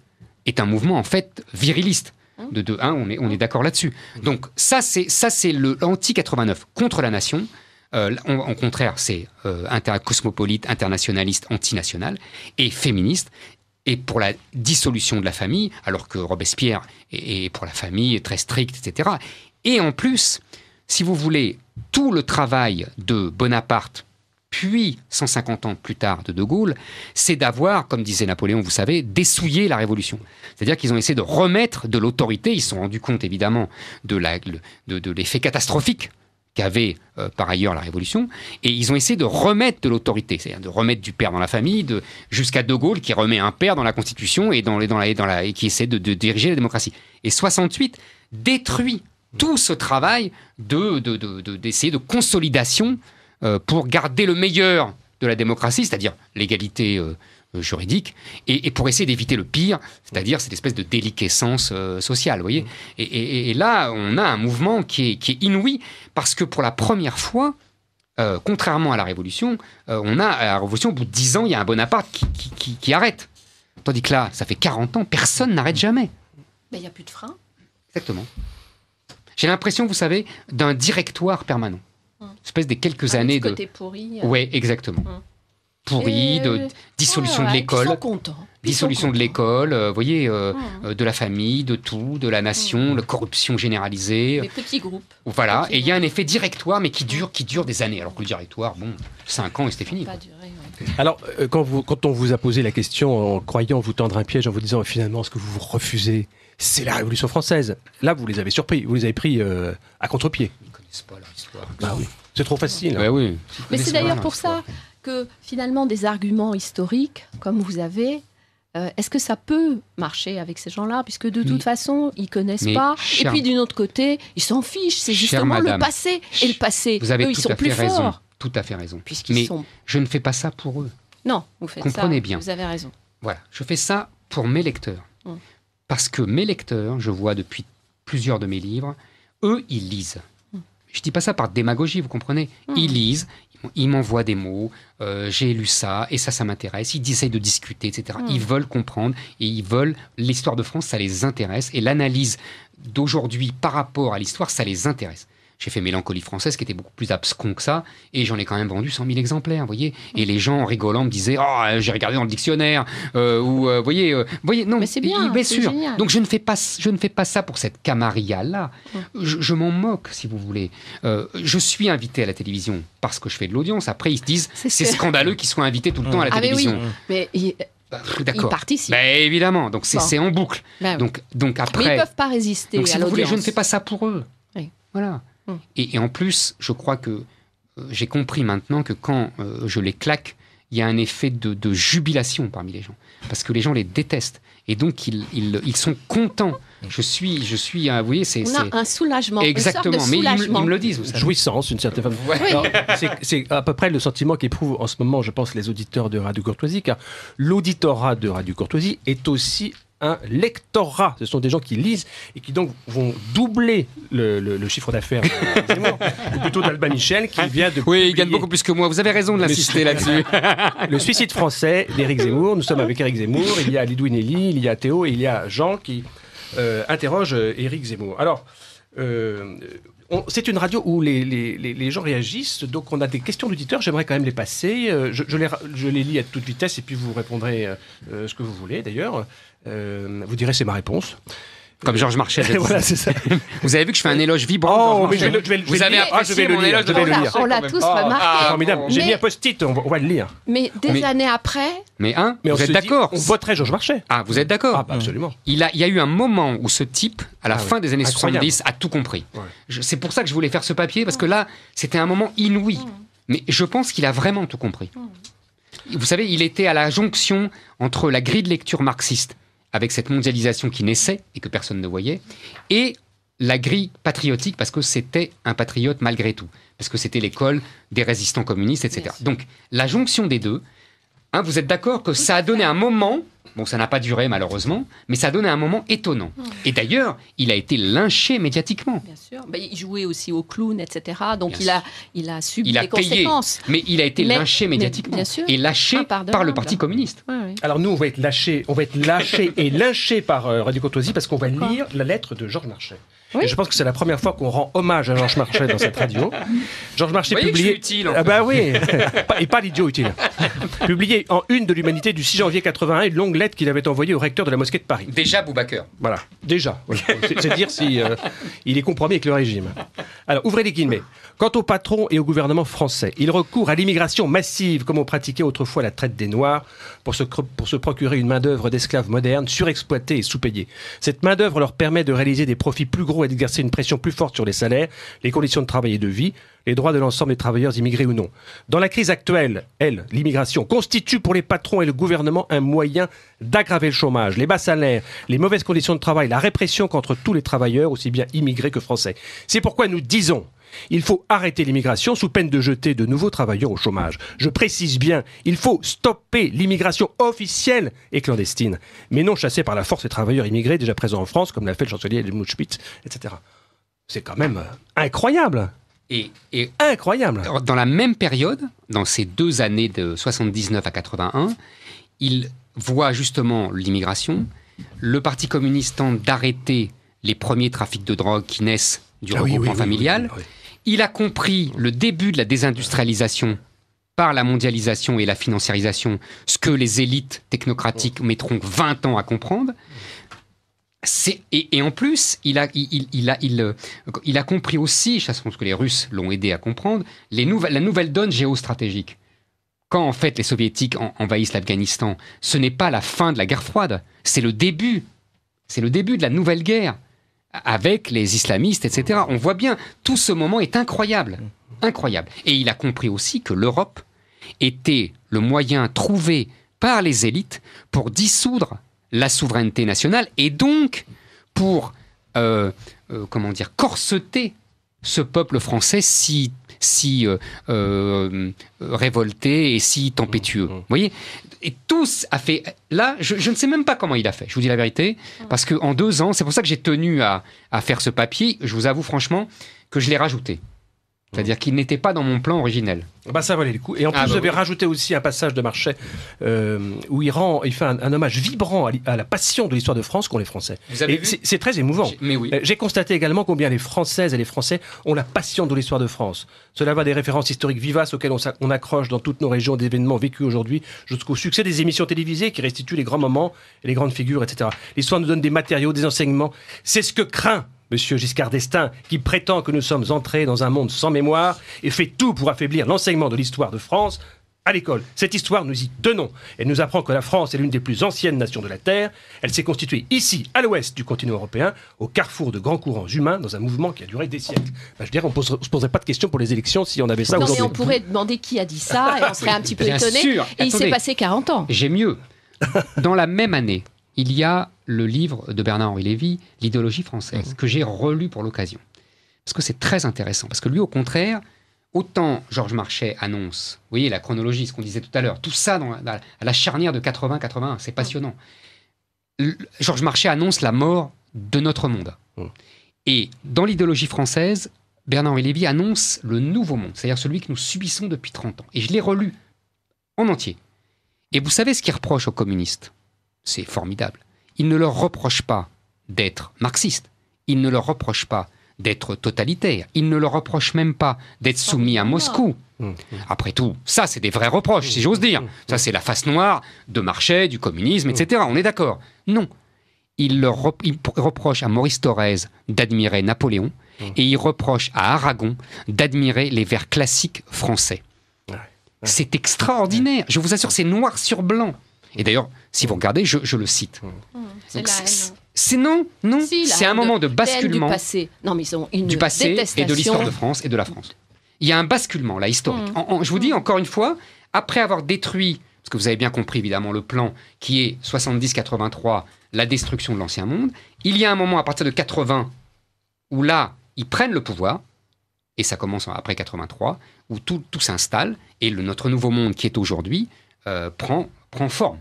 est un mouvement en fait viriliste. De, de hein, on est, on est d'accord là-dessus. Donc ça c'est ça c'est le anti 89 contre la nation en euh, au contraire, c'est euh, cosmopolite, internationaliste, antinational et féministe. Et pour la dissolution de la famille, alors que Robespierre est, pour la famille très strict, etc. Et en plus, si vous voulez, tout le travail de Bonaparte, puis 150 ans plus tard de De Gaulle, c'est d'avoir, comme disait Napoléon, vous savez, dessouillé la Révolution. C'est-à-dire qu'ils ont essayé de remettre de l'autorité, ils se sont rendus compte évidemment de l'effet catastrophique qu'avait euh, par ailleurs la Révolution, et ils ont essayé de remettre de l'autorité, c'est-à-dire de remettre du père dans la famille, jusqu'à De Gaulle qui remet un père dans la Constitution et, dans, la, et qui essaie de, diriger la démocratie. Et 68 détruit tout ce travail d'essayer de, d'essayer de consolidation euh, pour garder le meilleur de la démocratie, c'est-à-dire l'égalité. Euh, euh, juridique, et, pour essayer d'éviter le pire, c'est-à-dire cette espèce de déliquescence euh, sociale, vous voyez. Mm. Et, là, on a un mouvement qui est, qui est, inouï, parce que pour la première fois, euh, contrairement à la Révolution, on a à la Révolution, au bout de 10 ans, il y a un Bonaparte qui, qui, arrête. Tandis que là, ça fait 40 ans, personne n'arrête mm. jamais. Il n'y a plus de frein. Exactement. J'ai l'impression, vous savez, d'un directoire permanent. Mm. Une espèce des quelques ah, années de. Côté pourri. Oui, Ouais, exactement pourri, de euh, dissolution de l'école. Dissolution de l'école, vous euh, voyez, euh, oh. de la famille, de tout, de la nation, mm. la corruption généralisée. Les petits groupes. Voilà, et il y a un effet directoire, mais qui dure, qui dure des années. Alors que le directoire, bon, 5 ans et c'était fini. Alors, quand, vous, quand on vous a posé la question en croyant vous tendre un piège, en vous disant finalement ce que vous refusez, c'est la Révolution française. Là, vous les avez surpris, vous les avez pris à contre-pied. Ils ne connaissent pas Bah oui. C'est trop facile. Hein. Bah mais c'est d'ailleurs pour ça que finalement des arguments historiques, comme vous avez, euh, Est-ce que ça peut marcher avec ces gens-là Puisque de toute façon, ils connaissent pas. et puis d'une autre côté, ils s'en fichent. C'est justement le passé. Et le passé, vous avez tout ils à plus fait Raison, tout à fait raison. Mais je ne fais pas ça pour eux. Non, vous faites Comprenez ça, bien. Vous avez raison. Voilà, je fais ça pour mes lecteurs. Hum. Parce que mes lecteurs, je vois depuis plusieurs de mes livres, eux, ils lisent. Hum. Je ne dis pas ça par démagogie, vous comprenez hum. Ils lisent, ils m'envoient des mots, euh, j'ai lu ça, et ça, ça m'intéresse. Ils essayent de discuter, etc. Hmm. Ils veulent comprendre, et ils veulent. L'histoire de France, ça les intéresse, et l'analyse d'aujourd'hui par rapport à l'histoire, ça les intéresse. J'ai fait Mélancolie française, qui était beaucoup plus abscon que ça, et j'en ai quand même vendu 100 000 exemplaires, vous voyez. Et les gens, en rigolant, me disaient oh, j'ai regardé dans le dictionnaire, euh, ou, euh, vous voyez, euh, voyez, non, mais c'est bien, bien sûr. Génial. Donc je ne, fais pas, je ne fais pas ça pour cette camarilla-là. Je, m'en moque, si vous voulez. je suis invité à la télévision parce que je fais de l'audience. Après, ils se disent C'est scandaleux qu'ils soient invités tout le temps à la ah, télévision. Mais bah, D'accord. Ils Mais bah, évidemment, donc c'est en boucle. Bah donc, donc après. Mais ils peuvent pas résister. Donc, si vous voulez, je ne fais pas ça pour eux. Voilà. Mm. Et, en plus, je crois que euh, j'ai compris maintenant que quand euh, je les claque, il y a un effet de, jubilation parmi les gens, parce que les gens les détestent. Et donc, ils, ils, ils sont contents. Je suis, je suis, euh, vous voyez, c'est... un soulagement. Exactement, une sorte de soulagement. mais ils, me le disent. Vous Jouissance, une certaine façon. C'est à peu près le sentiment qu'éprouvent en ce moment, je pense, les auditeurs de Radio Courtoisie, car l'auditorat de Radio Courtoisie est aussi un lectorat. Ce sont des gens qui lisent et qui donc vont doubler le, le, le chiffre d'affaires, euh, *laughs* ou plutôt d'Alba Michel qui ah, vient de. Oui, il gagne beaucoup plus que moi. Vous avez raison de l'insister là-dessus. le suicide français d'Éric Zemmour. Nous sommes avec Éric Zemmour. Il y a Lidouinelli, Eli, il y a Théo et il y a Jean qui euh, interroge euh, Éric Zemmour. Alors. c'est une radio où les, gens réagissent, donc on a des questions d'auditeurs, j'aimerais quand même les passer. Je, les, lis à toute vitesse et puis vous répondrez ce que vous voulez d'ailleurs. Euh, vous direz c'est ma réponse. Comme Georges Marchais. *laughs* Vous avez vu que je fais un éloge vibrant. Oh, mais je vais, je vous avez mon éloge On l'a tous ah, remarqué. Ah, J'ai mis un post-it, on, va le lire. Mais des années après. Mais un, vous êtes d'accord. On voterait Georges Marchais. Ah, vous êtes d'accord ah, bah, Absolument. Il, a, il y a eu un moment où ce type, à la fin des années 70, a tout compris. C'est pour ça que je voulais faire ce papier, parce que là, c'était un moment inouï. Mm. Mais je pense qu'il a vraiment tout compris. Mm. Vous savez, il était à la jonction entre la grille de lecture marxiste avec cette mondialisation qui naissait et que personne ne voyait, et la grille patriotique parce que c'était un patriote malgré tout, parce que c'était l'école des résistants communistes, etc. Donc la jonction des deux, hein, vous êtes d'accord que ça a donné un moment Bon, ça n'a pas duré malheureusement, mais ça donné un moment étonnant. Ah. Et d'ailleurs, il a été lynché médiatiquement. Bien sûr. Bah, il jouait aussi au clown, etc. Donc il a, il a subi il a payé, Mais il a été lynché médiatiquement et lâché ah, par le ah, Parti communiste. Alors nous, on va être lâché, on va être lâché et lynché par euh, Radio Radio Courtoisie parce qu'on va lire la lettre de Georges Marchais je pense que c'est la première fois qu'on rend hommage à Georges Marchais dans cette radio. Georges Marchais publié. Que je utile, en fait. Ah bah oui, et pas l'idiot utile. *laughs* publié en une de l'Humanité du 6 janvier 81, une longue lettre qu'il avait envoyée au recteur de la mosquée de Paris. Déjà Boubacar. Voilà, déjà. C'est dire si euh, il est compromis avec le régime. Alors ouvrez les guillemets. Quant aux patrons et au gouvernement français, ils recourent à l'immigration massive, comme on pratiquait autrefois la traite des Noirs, pour se, procurer une main-d'œuvre d'esclaves modernes, surexploitées et sous payées Cette main-d'œuvre leur permet de réaliser des profits plus gros et d'exercer une pression plus forte sur les salaires, les conditions de travail et de vie, les droits de l'ensemble des travailleurs immigrés ou non. Dans la crise actuelle, elle, l'immigration, constitue pour les patrons et le gouvernement un moyen d'aggraver le chômage, les bas salaires, les mauvaises conditions de travail, la répression contre tous les travailleurs, aussi bien immigrés que français. C'est pourquoi nous disons il faut arrêter l'immigration sous peine de jeter de nouveaux travailleurs au chômage. Je précise bien, il faut stopper l'immigration officielle et clandestine, mais non chassée par la force des travailleurs immigrés déjà présents en France, comme l'a fait le chancelier Helmut Schmidt, etc. C'est quand même incroyable. Et, incroyable. Dans la même période, dans ces deux années de 79 à 81, il voit justement l'immigration. Le Parti communiste tente d'arrêter les premiers trafics de drogue qui naissent du ah regroupement familial. Il a compris le début de la désindustrialisation par la mondialisation et la financiarisation, ce que les élites technocratiques mettront 20 ans à comprendre. Et, en plus, euh, il a, compris aussi, je pense que les Russes l'ont aidé à comprendre, la nouvelle donne géostratégique. Quand en fait les Soviétiques envahissent l'Afghanistan, ce n'est pas la fin de la guerre froide, c'est le début. C'est le début de la nouvelle guerre avec les islamistes, etc. On voit bien, tout ce moment est incroyable. Incroyable. Et il a compris aussi que l'Europe était le moyen trouvé par les élites pour dissoudre la souveraineté nationale et donc pour, euh, euh, comment dire, corseter ce peuple français si si euh, révolté et si mmh, tempétueux. Mmh. Vous voyez et tous a fait. Là, je, ne sais même pas comment il a fait. Je vous dis la vérité, parce que en deux ans, c'est pour ça que j'ai tenu à, faire ce papier. Je vous avoue franchement que je l'ai rajouté. C'est-à-dire qu'il n'était pas dans mon plan originel. Ah bah ça valait le coup. Et en ah plus, vous bah avez j'avais rajouté aussi un passage de Marchais euh, où il rend, il fait un, hommage vibrant à, la passion de l'histoire de France qu'ont les Français. C'est très émouvant. Mais oui. Euh, j'ai constaté également combien les Françaises et les Français ont la passion de l'histoire de France. Cela va des références historiques vivaces auxquelles on, accroche dans toutes nos régions des événements vécus aujourd'hui, jusqu'au succès des émissions télévisées qui restituent les grands moments et les grandes figures, etc. L'histoire nous donne des matériaux, des enseignements. C'est ce que craint Monsieur Giscard d'Estaing, qui prétend que nous sommes entrés dans un monde sans mémoire et fait tout pour affaiblir l'enseignement de l'histoire de France à l'école. Cette histoire, nous y tenons. Elle nous apprend que la France est l'une des plus anciennes nations de la Terre. Elle s'est constituée ici, à l'ouest du continent européen, au carrefour de grands courants humains, dans un mouvement qui a duré des siècles. je ben, je dirais, on ne se poserait pas de questions pour les élections si on avait ça aujourd'hui. on pourrait demander qui a dit ça, et on serait un petit peu étonné. Et il s'est passé 40 ans. J'ai mieux. *laughs* Dans la même année, il y a le livre de Bernard-Henri Lévy, L'idéologie française, mmh. que j'ai relu pour l'occasion. Parce que c'est très intéressant. Parce que lui, au contraire, autant Georges Marchais annonce, vous voyez, la chronologie, ce qu'on disait tout à l'heure, tout ça dans, à la charnière de 80-81, c'est mmh. passionnant. Georges Marchais annonce la mort de notre monde. Mmh. Et dans l'idéologie française, Bernard-Henri Lévy annonce le nouveau monde, c'est-à-dire celui que nous subissons depuis 30 ans. Et je l'ai relu en entier. Et vous savez ce qu'il reproche aux communistes C'est formidable il ne leur reproche pas d'être marxiste, il ne leur reproche pas d'être totalitaire, il ne leur reproche même pas d'être soumis à Moscou. Mmh, mmh. Après tout, ça c'est des vrais reproches, si j'ose mmh, dire. Ça c'est la face noire de Marché, du communisme, etc. On est d'accord. Non. Il, leur reproche à Maurice Thorez d'admirer Napoléon et il reproche à Aragon d'admirer les vers classiques français. C'est extraordinaire. Je vous assure, c'est noir sur blanc. Et d'ailleurs, si vous regardez, je, le cite. Mmh. Mmh. C'est non, non. c'est un moment de, basculement du passé. Non, mais ils une et de l'histoire de France et de la France. Il y a un basculement là historique. Mmh. je vous dis encore une fois, après avoir détruit, parce que vous avez bien compris évidemment le plan qui est 70-83, la destruction de l'ancien monde. Il y a un moment à partir de 80 où là ils prennent le pouvoir et ça commence après 83 où tout, s'installe et le, notre nouveau monde qui est aujourd'hui euh, prend prend forme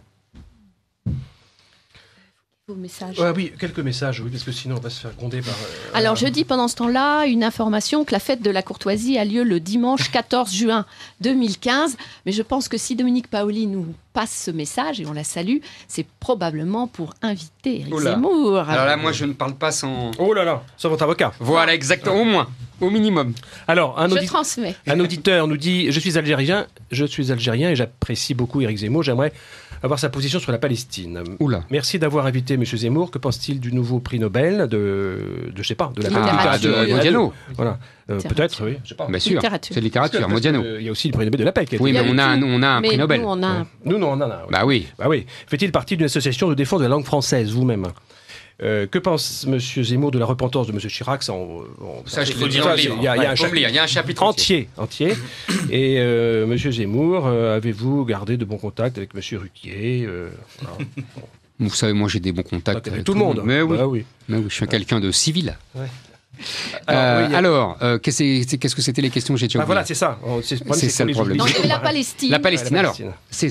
oui, quelques messages, oui, parce que sinon on va se faire gronder par. Euh, Alors je dis pendant ce temps-là une information que la fête de la courtoisie a lieu le dimanche 14 *laughs* juin 2015. Mais je pense que si Dominique Paoli nous passe ce message et on la salue, c'est probablement pour inviter Eric oh Zemmour. Alors là, moi je ne parle pas sans. Oh là là, sans votre avocat. Voilà, exactement, au moins. Au minimum. Alors, un, je un auditeur nous dit Je suis algérien, je suis algérien et j'apprécie beaucoup Eric Zemmour. J'aimerais avoir sa position sur la Palestine. Oula. Merci d'avoir invité M. Zemmour. Que pense-t-il du nouveau prix Nobel de, de je sais pas, de la littérature de, Modiano Voilà. Euh, peut-être, oui. Bien sûr. C'est littérature, Modiano. Euh, il y a aussi le prix Nobel de la paix. Oui, mais on a, un, on a un prix Nobel. Nous, on a. un. Bah oui. Bah oui. Fait-il partie d'une association de défense de la langue française, vous-même euh, que pense M. Zemmour de la repentance de M. Chirac Ça, je peux dire Il y, a, il, y a un chapitre, entier. entier. *coughs* et Monsieur M. Zemmour, euh, avez-vous gardé de bons contacts avec M. Ruquier euh, Vous savez, moi j'ai des bons contacts ah, avec, tout, le monde. Mais, bah oui. Mais oui. je suis ah. quelqu'un de civil. Alors, qu'est-ce que c'était les questions que j'ai tu bah, Voilà, c'est ça. C'est ça le problème. la Palestine. La Palestine. Alors, c'est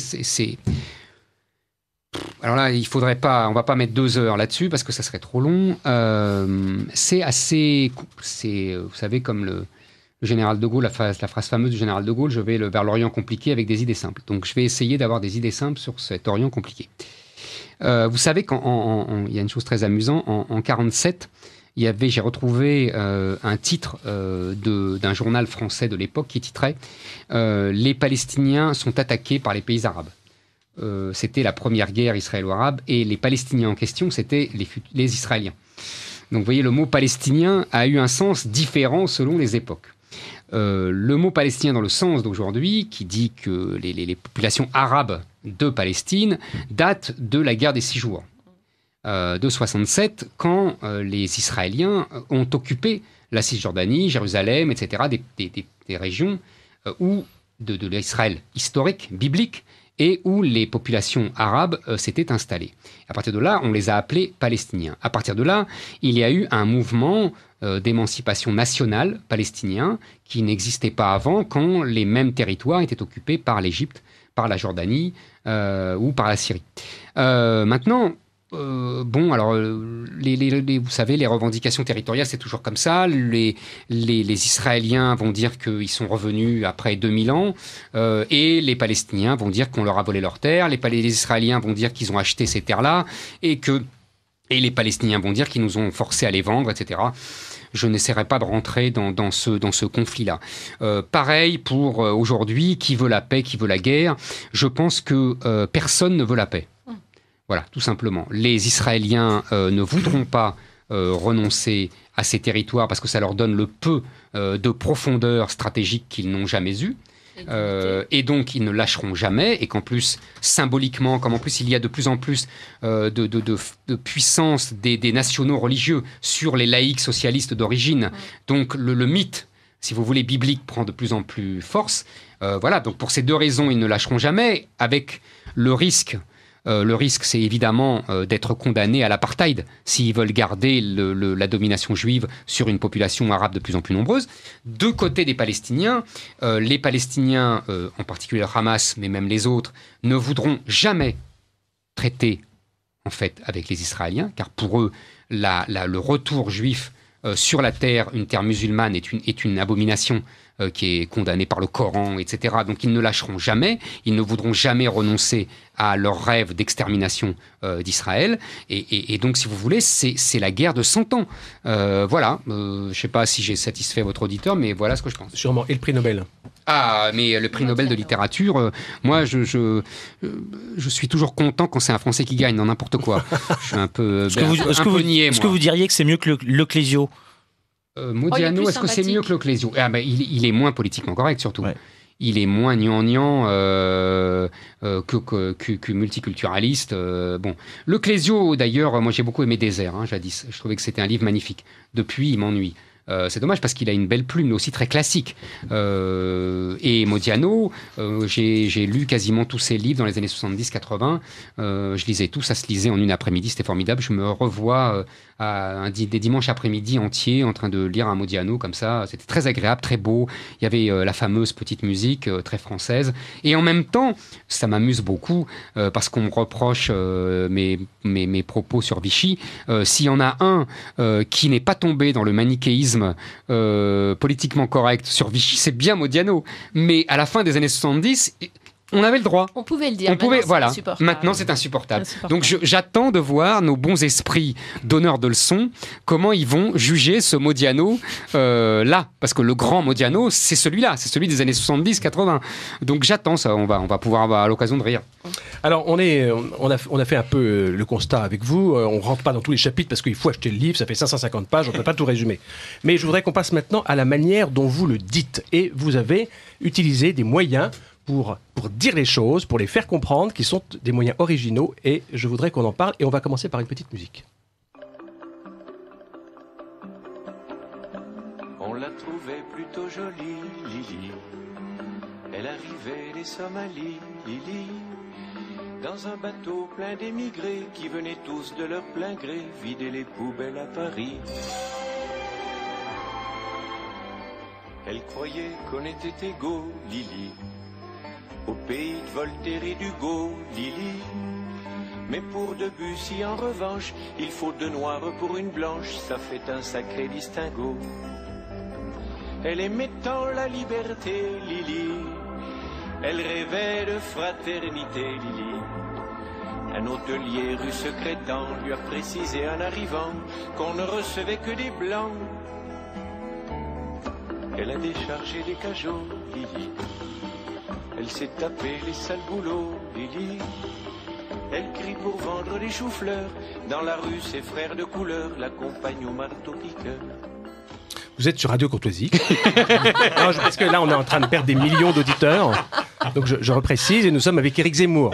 alors là, il faudrait pas, on va pas mettre deux heures là-dessus parce que ça serait trop long. Euh, c'est assez, c'est, euh, vous savez, comme le, général de Gaulle, la phrase, la fameuse du général de Gaulle, je vais vers l'Orient compliqué avec des idées simples. Donc je vais essayer d'avoir des idées simples sur cet Orient compliqué. Euh, vous savez il y a une chose très amusante. En, 1947, 47, il y avait, j'ai retrouvé un titre d'un journal français de l'époque qui titrait Les Palestiniens sont attaqués par les pays arabes. Euh, c'était la première guerre israélo-arabe et les Palestiniens en question, c'était les, Israéliens. Donc vous voyez, le mot palestinien a eu un sens différent selon les époques. Euh, le mot palestinien dans le sens d'aujourd'hui, qui dit que les, populations arabes de Palestine datent de la guerre des six jours, euh, de 67, quand les Israéliens ont occupé la Cisjordanie, Jérusalem, etc., des, régions où de l'Israël historique, biblique, et où les populations arabes euh, s'étaient installées. À partir de là, on les a appelés palestiniens. À partir de là, il y a eu un mouvement euh, d'émancipation nationale palestinien qui n'existait pas avant quand les mêmes territoires étaient occupés par l'Égypte, par la Jordanie euh, ou par la Syrie. maintenant, euh, bon, alors, euh, vous savez, les revendications territoriales, c'est toujours comme ça. Les, Israéliens vont dire qu'ils sont revenus après 2000 ans, euh, et les Palestiniens vont dire qu'on leur a volé leurs terres, les, les Israéliens vont dire qu'ils ont acheté ces terres-là, et que et les Palestiniens vont dire qu'ils nous ont forcés à les vendre, etc. Je n'essaierai pas de rentrer dans, ce, dans ce conflit-là. pareil pour aujourd'hui, qui veut la paix, qui veut la guerre. Je pense que personne ne veut la paix. Voilà, tout simplement. Les Israéliens euh, ne voudront pas euh, renoncer à ces territoires parce que ça leur donne le peu euh, de profondeur stratégique qu'ils n'ont jamais eu. et donc ils ne lâcheront jamais, et qu'en plus, symboliquement, comme en plus il y a de plus en plus de, puissance des, nationaux religieux sur les laïcs socialistes d'origine, donc le, mythe, si vous voulez, biblique prend de plus en plus force. voilà, donc pour ces deux raisons, ils ne lâcheront jamais, avec le risque euh, le risque, c'est évidemment euh, d'être condamné à l'apartheid s'ils veulent garder la domination juive sur une population arabe de plus en plus nombreuse. De côté des Palestiniens, euh, les Palestiniens, en particulier Hamas, mais même les autres, ne voudront jamais traiter en fait avec les Israéliens, car pour eux, le retour juif sur la terre, une terre musulmane, est une abomination euh, qui est condamné par le Coran, etc. Donc ils ne lâcheront jamais, ils ne voudront jamais renoncer à leur rêve d'extermination euh, d'Israël. Et, donc, si vous voulez, c'est la guerre de 100 ans. Euh, voilà, je ne sais pas si j'ai satisfait votre auditeur, mais voilà ce que je pense. Sûrement. Et le prix Nobel ah, mais le prix Nobel de littérature, moi, je, je, je, suis toujours content quand c'est un Français qui gagne dans n'importe quoi. *laughs* je suis un peu, est ce ben, que vous, que diriez que c'est mieux que le, le Clésio euh, oh, Modiano, est-ce que c'est mieux que Le ah, il, est moins politiquement correct, surtout. Il est moins gnangnan euh, euh que, que, multiculturaliste. Euh, bon, Le Clésio, d'ailleurs, moi j'ai beaucoup aimé Désert, hein, jadis. Je trouvais que c'était un livre magnifique. Depuis, il m'ennuie. c'est dommage parce qu'il a une belle plume, aussi très classique. et Modiano, j'ai lu quasiment tous ses livres dans les années 70-80. je lisais tout, ça se lisait en une après-midi, c'était formidable. Je me revois euh, un, des dimanches après-midi entiers en train de lire un Modiano comme ça. C'était très agréable, très beau. Il y avait euh, la fameuse petite musique euh, très française. Et en même temps, ça m'amuse beaucoup parce qu'on me reproche mes, mes, mes, propos sur Vichy. S'il y en a un qui n'est pas tombé dans le manichéisme politiquement correct sur Vichy, c'est bien Modiano. Mais à la fin des années 70, on avait le droit. On pouvait le dire. On pouvait, voilà. Maintenant, c'est insupportable. Donc, j'attends de voir nos bons esprits d'honneur de leçons, comment ils vont juger ce Modiano euh, là, parce que le grand Modiano, c'est celui-là, c'est celui des années 70-80. Donc, j'attends ça. On va, on va pouvoir avoir l'occasion de rire. Alors, on est, on a, on a fait un peu euh, le constat avec vous. Euh, on rentre pas dans tous les chapitres parce qu'il faut acheter le livre. Ça fait 550 pages. On peut pas tout résumer. Mais je voudrais qu'on passe maintenant à la manière dont vous le dites et vous avez utilisé des moyens pour, dire les choses, pour les faire comprendre, qui sont des moyens originaux, et je voudrais qu'on en parle, et on va commencer par une petite musique. On la trouvait plutôt jolie, Lily. Elle arrivait des Somalies, Lily. Dans un bateau plein d'émigrés qui venaient tous de leur plein gré vider les poubelles à Paris. Elle croyait qu'on était égaux, Lily au pays de Voltaire et d'Hugo, Lily. Mais pour Debussy, en revanche, il faut deux noirs pour une blanche, ça fait un sacré distinguo. Elle aimait tant la liberté, Lily. Elle rêvait de fraternité, Lily. Un hôtelier rue secrétant lui a précisé en arrivant qu'on ne recevait que des blancs. Elle a déchargé des cajots, Lily. Elle s'est tapée les sales boulots Lily. Elle crie pour vendre les choux-fleurs. Dans la rue, ses frères de couleur l'accompagnent au marteau-piqueur. Vous êtes sur Radio Courtoisie. parce *laughs* que là, on est en train de perdre des millions d'auditeurs. Donc je, je reprécise, et nous sommes avec Éric Zemmour.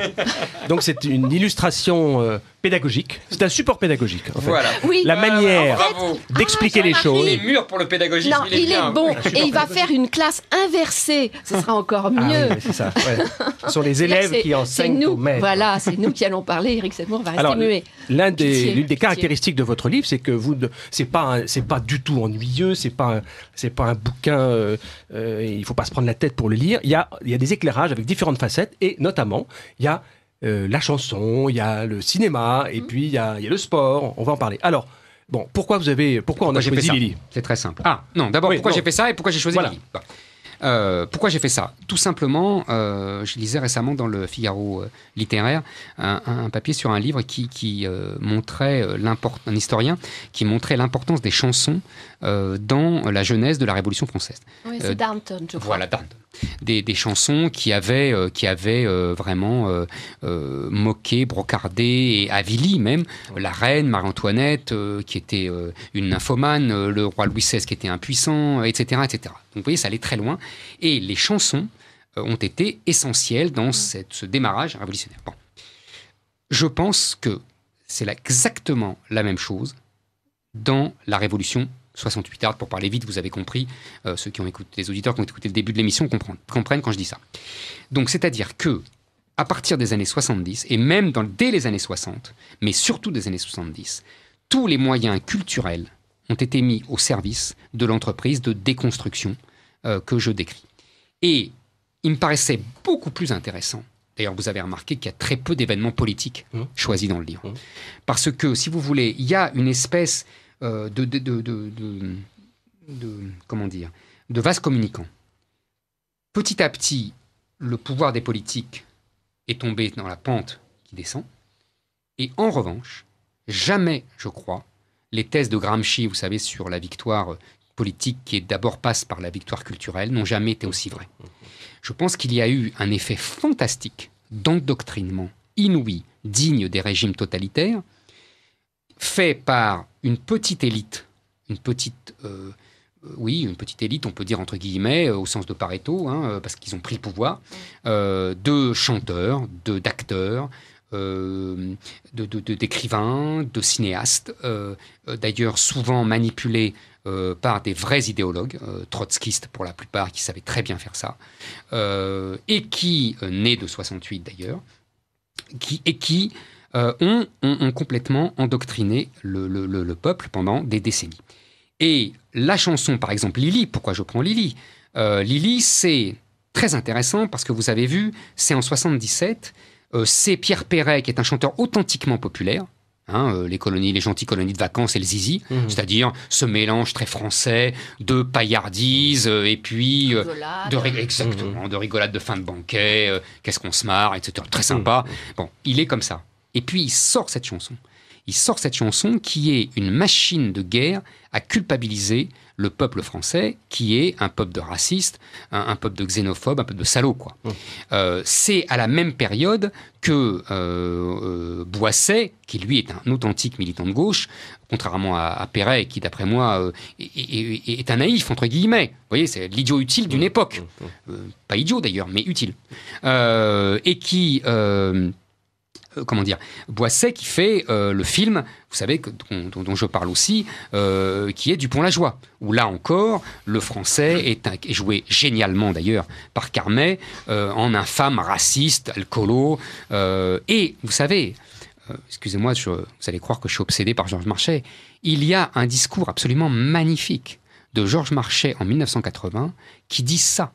Donc c'est une illustration euh, pédagogique. C'est un support pédagogique. En fait. Voilà. Oui. La euh, manière d'expliquer ah, les choses. Il est mûr pour le pédagogisme. Non, il, est, bon et il va faire une classe inversée. Ce sera encore ah mieux. c'est ça. Ce sont les élèves qui enseignent nous, aux Voilà, c'est nous qui allons parler. Eric Zemmour va rester l'un des, l'une des caractéristiques de votre livre, c'est que vous, c'est pas, c'est pas du tout ennuyeux, c'est pas, c'est pas un bouquin. Euh, il faut pas se prendre la tête pour le lire. Il y a, il y a des éclairages avec différentes facettes, et notamment, il y a euh, la chanson, il y a le cinéma, et mhm. puis il y a, le sport. On va en parler. Alors, bon, pourquoi vous avez, pourquoi, on a choisi Lily C'est très simple. Ah non, d'abord pourquoi j'ai fait ça et pourquoi j'ai choisi voilà. Lily. Euh, pourquoi j'ai fait ça Tout simplement, euh, je lisais récemment dans le Figaro littéraire un, papier sur un livre qui, montrait un historien qui montrait l'importance des chansons dans la jeunesse de la Révolution française. Oui, c'est Darnton, je Voilà, Darnton des, chansons qui avaient, euh, qui avaient euh, vraiment euh, moqué, brocardé et avili même la reine Marie-Antoinette, qui était une nymphomane, le roi Louis XVI, qui était impuissant, etc., etc. Donc vous voyez, ça allait très loin. Et les chansons ont été essentielles dans ce démarrage révolutionnaire. Je pense que c'est exactement la même chose dans la Révolution 68 heures pour parler vite, vous avez compris, euh, ceux qui ont écouté, les auditeurs qui ont écouté le début de l'émission comprennent, comprennent quand je dis ça. Donc c'est-à-dire que à partir des années 70 et même dans, dès les années 60, mais surtout des années 70, tous les moyens culturels ont été mis au service de l'entreprise de déconstruction euh, que je décris. Et il me paraissait beaucoup plus intéressant D'ailleurs, vous avez remarqué qu'il y a très peu d'événements politiques mmh. choisis dans le livre. Mmh. Parce que, si vous voulez, il y a une espèce euh, de, comment dire, de vastes communicants. Petit à petit, le pouvoir des politiques est tombé dans la pente qui descend. Et en revanche, jamais, je crois, les thèses de Gramsci, vous savez, sur la victoire politique qui d'abord passe par la victoire culturelle, n'ont jamais été aussi vraies. Je pense qu'il y a eu un effet fantastique d'endoctrinement inouï, digne des régimes totalitaires, fait par une petite élite, une petite, euh, euh, oui, une petite élite, on peut dire entre guillemets, euh, au sens de Pareto, hein, parce qu'ils ont pris le pouvoir, mm. de chanteurs, de d'acteurs, de, d'écrivains, de, cinéastes, d'ailleurs souvent manipulés par des vrais idéologues, trotskistes pour la plupart, qui savaient très bien faire ça, et qui, nés de 68 d'ailleurs, qui, et qui euh, ont, complètement endoctriné le, peuple pendant des décennies. Et la chanson, par exemple, Lily, pourquoi je prends Lily euh, Lily, c'est très intéressant parce que vous avez vu, c'est en 77, euh, c'est Pierre Perret qui est un chanteur authentiquement populaire, hein, les colonies, les gentilles colonies de vacances et le zizi, mhm. c'est-à-dire ce mélange très français de paillardise et puis de exactement mhm. de rigolade de fin de banquet, qu'est-ce qu'on se marre, etc. Très mhm. sympa. Bon, il est comme ça. Et puis il sort cette chanson. Il sort cette chanson qui est une machine de guerre à culpabiliser le peuple français, qui est un peuple de racistes, un, peuple de xénophobes, un peuple de salauds. Quoi. Euh, c'est à la même période que euh, euh, Boisset, qui lui est un authentique militant de gauche, contrairement à, Perret, qui d'après moi est, un naïf, entre guillemets. Vous voyez, c'est l'idiot utile d'une époque. pas idiot d'ailleurs, mais utile. et qui euh, comment dire, Boisset qui fait euh, le film, vous savez, dont, je parle aussi, euh, qui est pont la joie où là encore, le français est, est joué génialement d'ailleurs par Carmet, en infâme raciste, alcoolo, et vous savez, excusez-moi, vous allez croire que je suis obsédé par Georges Marchais, il y a un discours absolument magnifique de Georges Marchais en 1980 qui dit ça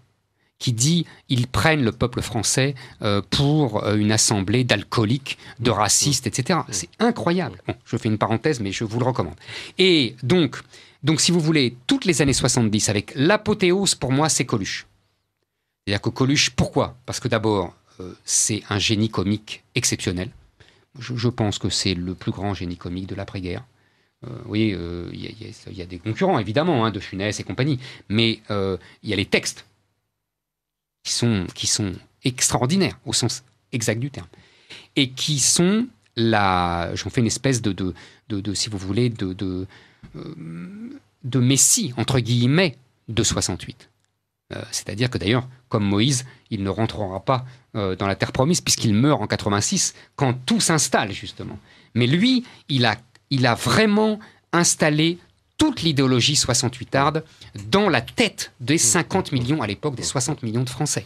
qui dit ils prennent le peuple français euh, pour euh, une assemblée d'alcooliques, de racistes, etc. C'est incroyable. je fais une parenthèse, mais je vous le recommande. Et donc, donc, si vous voulez, toutes les années 70, avec l'apothéose, pour moi, c'est Coluche. C'est-à-dire que Coluche, pourquoi Parce que d'abord, euh, c'est un génie comique exceptionnel. Je, pense que c'est le plus grand génie comique de l'après-guerre. Vous oui, il y, a des concurrents, évidemment, hein, de Funès et compagnie. Mais il y a les textes qui sont, extraordinaires au sens exact du terme, et qui sont la, j'en fais une espèce de, de, si vous voulez, de, de, euh, messie entre guillemets de 68. Euh, c'est-à-dire que d'ailleurs, comme Moïse, il ne rentrera pas euh, dans la terre promise puisqu'il meurt en 86 quand tout s'installe justement. Mais lui, il a, il a vraiment installé toute l'idéologie 68arde dans la tête des 50 mm. mm. millions à l'époque des 60 millions de Français.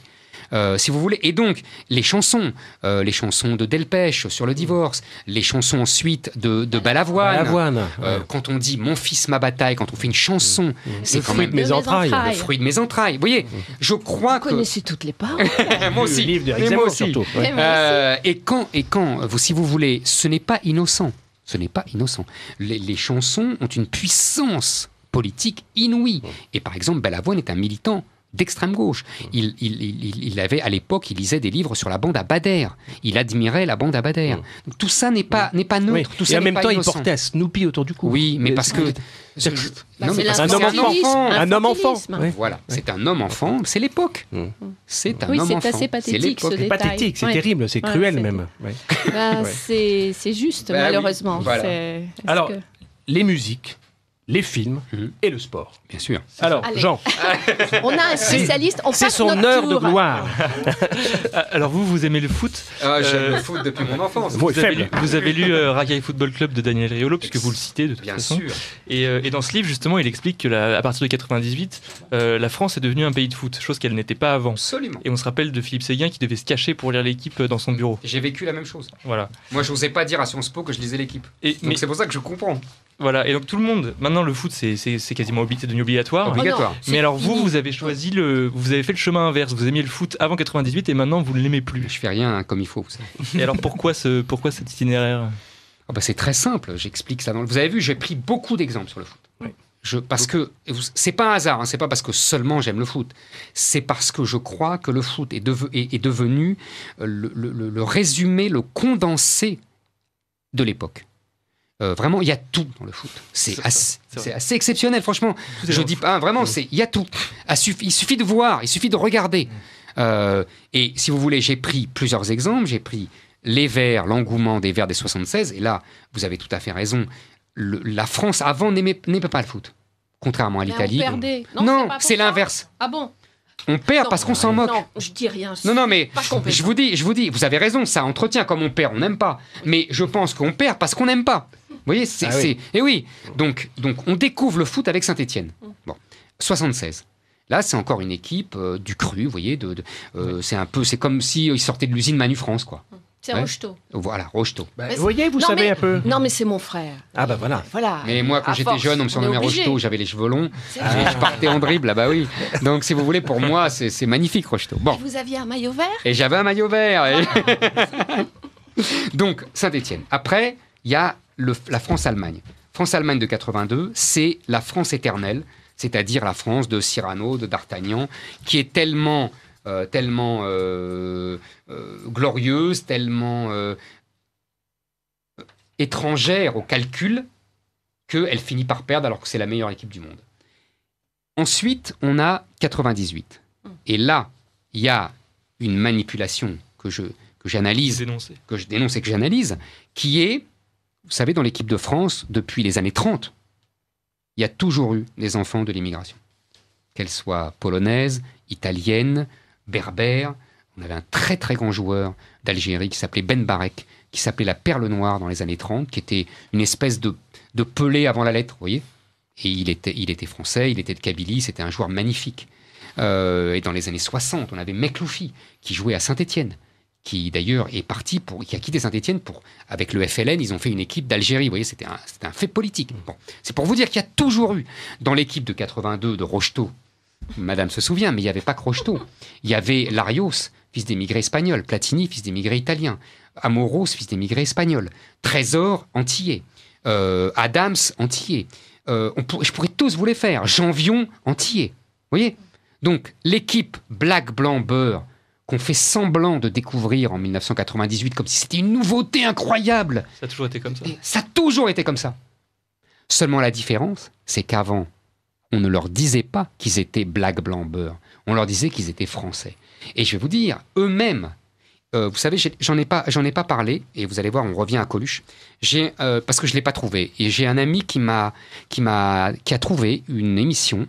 Euh, si vous voulez. Et donc, les chansons, euh, les chansons de Delpech sur le mm. divorce, les chansons ensuite de, de Balavoine. Balavoine euh, Quand on dit Mon fils, ma bataille, quand on fait une chanson, c'est quand même. De mes entrailles. Le fruit de mes entrailles. Vous voyez, je crois vous que. connaissez toutes les paroles. moi aussi. moi aussi. Surtout, et, et, quand, et quand vous, si vous voulez, ce n'est pas innocent ce n'est pas innocent. Les, chansons ont une puissance politique inouïe. Et par exemple, Belavoine est un militant d'extrême gauche. Il, avait à l'époque, il lisait des livres sur la bande à Bader. Il admirait la bande à Bader. Mm. tout ça n'est pas, mm. pas neutre. Tout Et en même temps, il portait à Snoopy autour du cou. Oui, mais, parce que C'est un, homme enfant. un homme enfant. Voilà, c'est un homme enfant. C'est l'époque. Mm. C'est un homme enfant. C'est assez pathétique. C'est pathétique, c'est terrible, c'est cruel même. Bah, *laughs* c'est juste, bah malheureusement. Alors, les musiques les films mhm. et le sport. Bien sûr. Alors, Jean. *laughs* on a un spécialiste, on C'est son heure de gloire. *laughs* Ah, alors, vous, vous aimez le foot ah, J'aime le euh, foot depuis mon enfance. Vous, avez, lu, vous avez lu euh, Football Club de Daniel Riolo, puisque vous le citez de toute Bien façon. Sûr. Euh, et, dans ce livre, justement, il explique que à partir de 98, la France est devenue un pays de foot, chose qu'elle n'était pas avant. Absolument. Et on se rappelle de Philippe Séguin qui devait se cacher pour lire l'équipe dans son bureau. J'ai vécu la même chose. Voilà. Moi, je n'osais pas dire à Sciences Po que je lisais l'équipe. donc, mais... c'est pour ça que je comprends. Voilà. Et donc, tout le monde, maintenant, le foot c'est quasiment obligatoire. Oh mais alors vous, vous avez choisi le, vous avez fait le chemin inverse. Vous aimiez le foot avant 98 et maintenant vous ne l'aimez plus. Je fais rien hein, comme il faut. Et alors pourquoi ce, pourquoi cet itinéraire ah bah C'est très simple. J'explique ça. Vous avez vu, j'ai pris beaucoup d'exemples sur le foot. Je, parce que c'est pas un hasard, hein, c'est pas parce que seulement j'aime le foot, c'est parce que je crois que le foot est, devenu euh, le résumé, le condensé de l'époque. Euh, vraiment, il y a tout dans le foot. C'est assez, assez, exceptionnel, franchement. Je dis pas, hein, vraiment vraiment, il y a tout. Il suffit de voir, il suffit de regarder. Euh, et si vous voulez, j'ai pris plusieurs exemples. J'ai pris les Verts, l'engouement des Verts des 76. Et là, vous avez tout à fait raison. la France, avant, n'aimait pas le foot. Contrairement à l'Italie. Non, non c'est l'inverse. Ah bon on perd parce qu'on s'en moque. Non, je dis rien. Non, non, mais je vous dis, je vous dis, vous avez raison, ça entretient comme on perd, on n'aime pas. Mais je pense qu'on perd parce qu'on n'aime pas voyez, c'est. Ah Et eh oui donc, donc, on découvre le foot avec Saint-Etienne. Mm. Bon. 76. Là, c'est encore une équipe euh, du cru, vous voyez. De, euh, C'est un peu, c'est comme si euh, sortaient de l'usine Manu quoi. Mm. C'est Rocheteau. Voilà, Rocheteau. Bah, vous voyez, vous savez un peu. Non, mais c'est mon frère. Ah bah voilà. voilà. Mais moi, quand j'étais jeune, on me surnommait Rocheteau, j'avais les cheveux longs. Je partais en dribble, là, bah oui. Donc, si vous voulez, pour moi, c'est magnifique, Rocheteau. Bon. vous aviez un maillot vert Et j'avais un maillot vert. *laughs* Donc, Saint-Etienne. Après, il y a la France-Allemagne. France-Allemagne de 82, c'est la France éternelle, c'est-à-dire la France de Cyrano, de D'Artagnan, qui est tellement, euh, tellement euh, euh, glorieuse, tellement étrangère au calcul, qu'elle finit par perdre alors que c'est la meilleure équipe du monde. Ensuite, on a 98. Mm. Et là, il y a une manipulation que je que j'analyse, que je dénonce et que j'analyse, qui est vous savez, dans l'équipe de France, depuis les années 30, il y a toujours eu des enfants de l'immigration. qu'elles soient polonaises, italiennes, berbères. On avait un très très grand joueur d'Algérie qui s'appelait Ben Barek, qui s'appelait la Perle Noire dans les années 30, qui était une espèce de, de pelé avant la lettre, vous voyez Et il était, il était français, il était de Kabylie, c'était un joueur magnifique. Euh, et dans les années 60, on avait Mekloufi, qui jouait à Saint-Étienne qui d'ailleurs est parti pour, qui a quitté Saint-Etienne pour, avec le FLN, ils ont fait une équipe d'Algérie. Vous voyez, c'était un, fait politique. Mm. C'est pour vous dire qu'il y a toujours eu, dans l'équipe de 82 de Rocheteau, Madame se souvient, mais il n'y avait pas que Rocheteau. Il y avait Larios, fils d'émigrés espagnols, Platini, fils d'émigrés italiens, Amoros, fils d'émigrés espagnols, Trésor, antillais, euh, Adams, antillais. Euh, je pourrais tous vous les faire. Janvion, antillais. Vous voyez Donc, l'équipe black, blanc, beurre qu'on fait semblant de découvrir en 1998 comme si c'était une nouveauté incroyable. Ça a toujours été comme ça. ça a toujours été comme ça. Seulement la différence, c'est qu'avant, on ne leur disait pas qu'ils étaient black, blanc, beurre. On leur disait qu'ils étaient français. Et je vais vous dire, eux-mêmes, euh, vous savez, j'en ai, pas, ai pas parlé, et vous allez voir, on revient à Coluche. Euh, parce que je l'ai pas trouvé, et j'ai un ami qui qui qui a trouvé une émission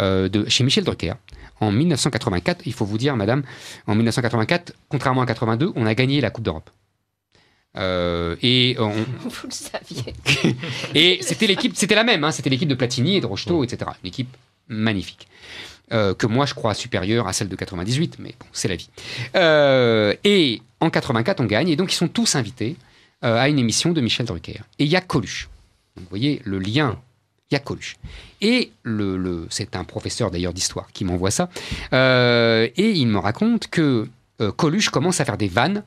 euh, de chez Michel Drucker en 1984. Il faut vous dire, madame, en 1984, contrairement à 82, on a gagné la Coupe d'Europe. Euh, et on... *laughs* Vous le saviez. *laughs* et c'était l'équipe, c'était la même, hein, c'était l'équipe de Platini et de Rocheteau, etc. Une équipe magnifique. Euh, que moi je crois supérieure à celle de 98, mais bon, c'est la vie. Euh, et en 84, on gagne, et donc ils sont tous invités à une émission de Michel Drucker. Et il y a Coluche. vous voyez le lien il y a Coluche. Et le, c'est un professeur d'ailleurs d'histoire qui m'envoie ça. Euh, et il me raconte que euh, Coluche commence à faire des vannes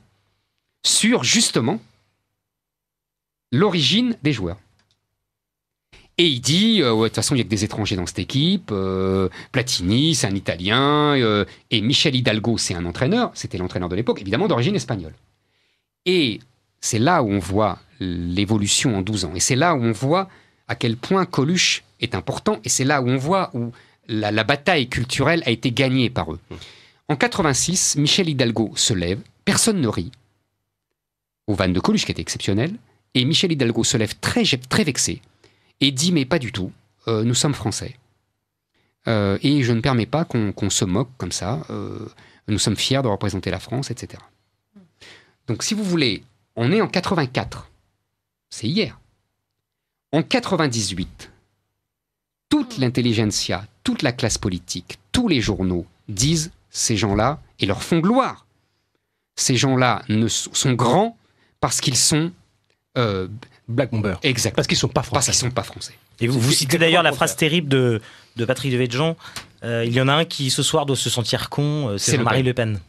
sur justement l'origine des joueurs. Et il dit, euh, de toute façon, il n'y a que des étrangers dans cette équipe. Platini, c'est un Italien. et Michel Hidalgo, c'est un entraîneur. C'était l'entraîneur de l'époque, évidemment, d'origine espagnole. Et c'est là où on voit l'évolution en 12 ans. Et c'est là où on voit à quel point Coluche est important, et c'est là où on voit où la, bataille culturelle a été gagnée par eux. Mmh. En 86, Michel Hidalgo se lève, personne ne rit, au van de Coluche qui était exceptionnel, et Michel Hidalgo se lève très, très vexé et dit mais pas du tout, euh, nous sommes français. Euh, et je ne permets pas qu'on se moque comme ça, euh, nous sommes fiers de représenter la France, etc. Mmh. Donc si vous voulez, on est en 84, c'est hier. En 98, toute l'intelligentsia, toute la classe politique, tous les journaux disent ces gens-là et leur font gloire. Ces gens-là sont grands parce qu'ils sont euh, black bomber. Exact. Parce qu'ils sont pas français. Parce qu'ils sont pas français. Et vous, citez d'ailleurs la phrase terrible de, de Patrick de euh, il y en a un qui ce soir doit se sentir con. Euh, c'est marie le, Pen.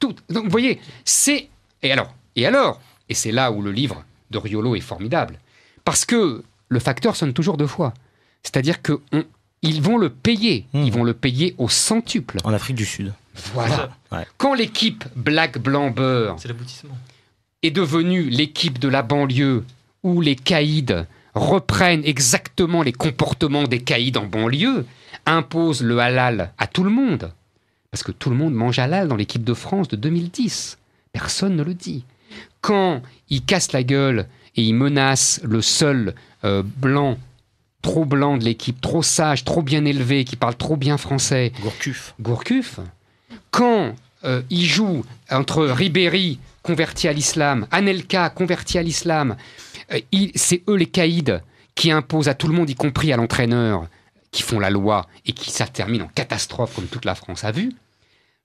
Tout. Donc vous voyez, c'est et alors et alors et c'est là où le livre de Riolo est formidable. Parce que le facteur sonne toujours deux fois. C'est-à-dire qu'ils vont le payer. Hmm. Ils vont le payer au centuple. En Afrique du Sud. Voilà. Quand l'équipe Black Blanc Beurre est, est devenue l'équipe de la banlieue où les caïds reprennent exactement les comportements des caïds en banlieue, imposent le halal à tout le monde, parce que tout le monde mange halal dans l'équipe de France de 2010. Personne ne le dit. Quand ils cassent la gueule et il menace le seul euh, blanc trop blanc de l'équipe, trop sage, trop bien élevé, qui parle trop bien français. Gourcuff. Gourcuff. Quand ils euh, il joue entre Ribéry, converti à l'islam, Anelka, converti à l'islam, euh, c'est eux les caïds qui imposent à tout le monde, y compris à l'entraîneur, qui font la loi et qui ça termine en catastrophe comme toute la France a vu.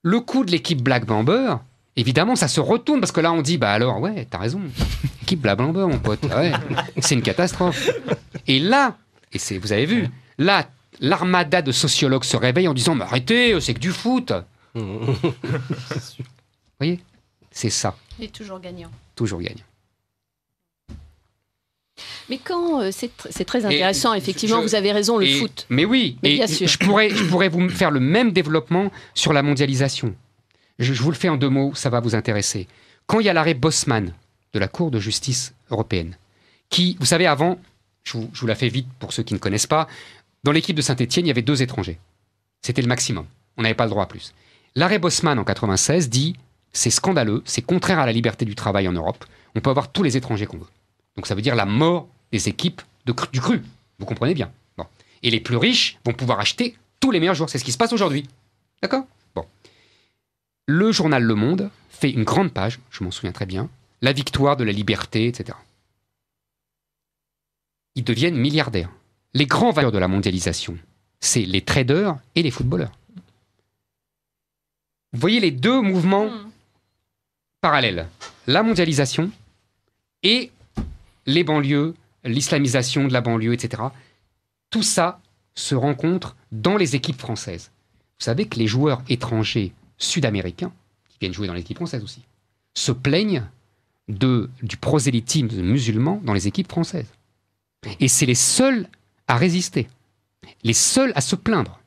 Le coup de l'équipe Black Bamber, Évidemment, ça se retourne parce que là, on dit bah alors, ouais, t'as raison. *laughs* Qui blablabla, mon pote ouais, C'est une catastrophe. Et là, et c'est, vous avez vu, là, l'armada de sociologues se réveille en disant mais arrêtez, c'est que du foot. *laughs* vous voyez C'est ça. Et toujours gagnant. Toujours gagnant. Mais quand euh, c'est, très intéressant, effectivement, vous avez raison, le foot. Mais oui, et bien sûr. je pourrais vous faire le même développement sur la mondialisation je, vous le fais en deux mots, ça va vous intéresser. Quand il y a l'arrêt Bosman de la Cour de justice européenne, qui, vous savez, avant, je vous, la fais vite pour ceux qui ne connaissent pas, dans l'équipe de Saint-Etienne, il y avait deux étrangers. C'était le maximum. On n'avait pas le droit à plus. L'arrêt Bosman en 96 dit c'est scandaleux, c'est contraire à la liberté du travail en Europe. On peut avoir tous les étrangers qu'on veut. Donc ça veut dire la mort des équipes de, du cru. Vous comprenez bien. Et les plus riches vont pouvoir acheter tous les meilleurs joueurs. C'est ce qui se passe aujourd'hui. D'accord le journal Le Monde fait une grande page, je m'en souviens très bien, la victoire de la liberté, etc. Ils deviennent milliardaires. Les grands valeurs de la mondialisation, c'est les traders et les footballeurs. Vous voyez les deux mouvements hmm. parallèles. La mondialisation et les banlieues, l'islamisation de la banlieue, etc. Tout ça se rencontre dans les équipes françaises. Vous savez que les joueurs étrangers sud-américains, qui viennent jouer dans l'équipe française aussi, se plaignent de, du prosélytisme musulman dans les équipes françaises. Et c'est les seuls à résister, les seuls à se plaindre.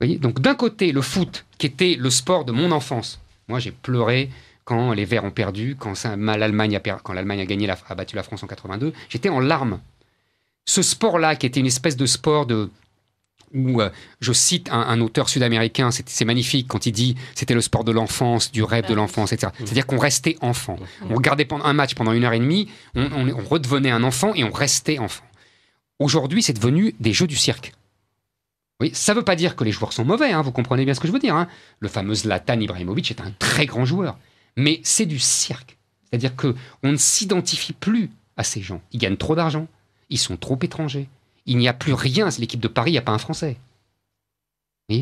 voyez Donc d'un côté, le foot, qui était le sport de mon enfance. Moi, j'ai pleuré quand les Verts ont perdu, quand l'Allemagne a, gagné, la, a battu la France en 82. J'étais en larmes. Ce sport-là, qui était une espèce de sport de, où euh, je cite un, auteur sud-américain, c'est magnifique quand il dit c'était le sport de l'enfance, du rêve de l'enfance, etc. C'est-à-dire qu'on restait enfant. On regardait pendant un match pendant une heure et demie, on, redevenait un enfant et on restait enfant. Aujourd'hui, c'est devenu des jeux du cirque. Oui, ça ne veut pas dire que les joueurs sont mauvais, hein, vous comprenez bien ce que je veux dire. Hein. Le fameux Zlatan Ibrahimovic est un très grand joueur, mais c'est du cirque. C'est-à-dire qu'on ne s'identifie plus à ces gens. Ils gagnent trop d'argent, ils sont trop étrangers, il n'y a plus rien. L'équipe de Paris, il n'y a pas un Français. Je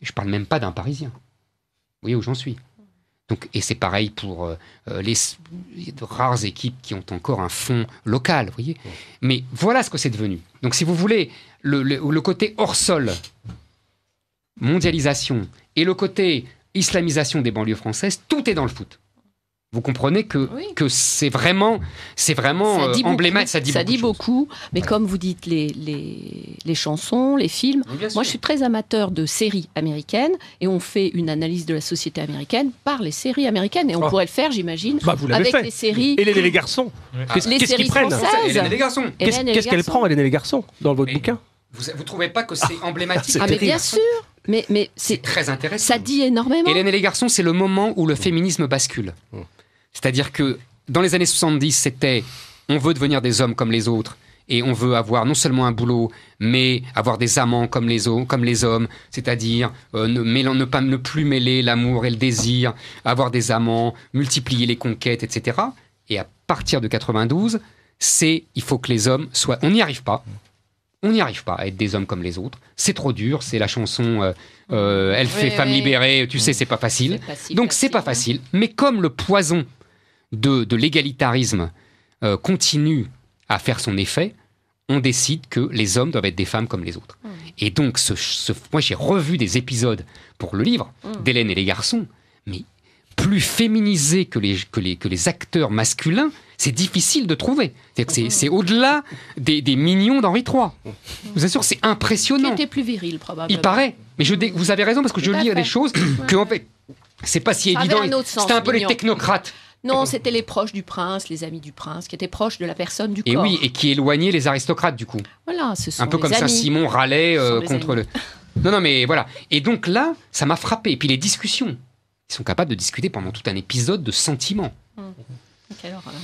je parle même pas d'un Parisien. Vous voyez où j'en suis. Donc, et c'est pareil pour euh, euh, les, rares équipes qui ont encore un fonds local, vous voyez. Mais voilà ce que c'est devenu. Donc, si vous voulez, le, côté hors sol, mondialisation, et le côté islamisation des banlieues françaises, tout est dans le foot. Vous comprenez que, que c'est vraiment, c'est vraiment euh, emblématique. Ça dit, beaucoup, mais comme vous dites, les, les, les chansons, les films, moi je suis très amateur de séries américaines et on fait une analyse de la société américaine par les séries américaines et on oh. pourrait le faire, j'imagine, bah, avec les séries. et les garçons. Ah. Qu'est-ce prennent et les garçons. Qu'est-ce qu'elle prend, Hélène et les garçons, dans votre bouquin vous, vous trouvez pas que c'est ah. emblématique ah, ah mais bien sûr mais, mais c'est très intéressant. Ça dit énormément. Hélène et les garçons, c'est le moment où le mm. féminisme bascule. Mm. C'est-à-dire que dans les années 70, c'était on veut devenir des hommes comme les autres et on veut avoir non seulement un boulot, mais avoir des amants comme les, comme les hommes, c'est-à-dire euh, ne, ne plus mêler l'amour et le désir, avoir des amants, multiplier les conquêtes, etc. Et à partir de 92, c'est il faut que les hommes soient... On n'y arrive pas. On n'y arrive pas à être des hommes comme les autres. C'est trop dur. C'est la chanson euh, euh, Elle fait femme libérée. Tu sais, mm. c'est pas facile. Donc c'est pas facile. Hein. Mais comme le poison de, l'égalitarisme euh, continue à faire son effet, on décide que les hommes doivent être des femmes comme les autres. Mmh. Et donc, ce, moi j'ai revu des épisodes pour le livre mmh. d'Hélène et les garçons, mais plus féminisés que les, que les, acteurs masculins, c'est difficile de trouver. Mmh. C'est au-delà des, des, mignons d'Henri III. Je vous assure, c'est impressionnant. était plus viril, probablement. Il paraît. Mais vous avez raison, parce que je lis des choses que, en fait, c'est pas si évident. C'est un peu les technocrates. Non, c'était les proches du prince, les amis du prince, qui étaient proches de la personne du corps. Et oui, et qui éloignaient les aristocrates du coup. Voilà, ce sont Un peu comme Saint-Simon râlait euh, contre le. Non, non, mais voilà. Et donc là, ça m'a frappé. Et puis les discussions. Ils sont capables de discuter pendant tout un épisode de sentiments. Hmm.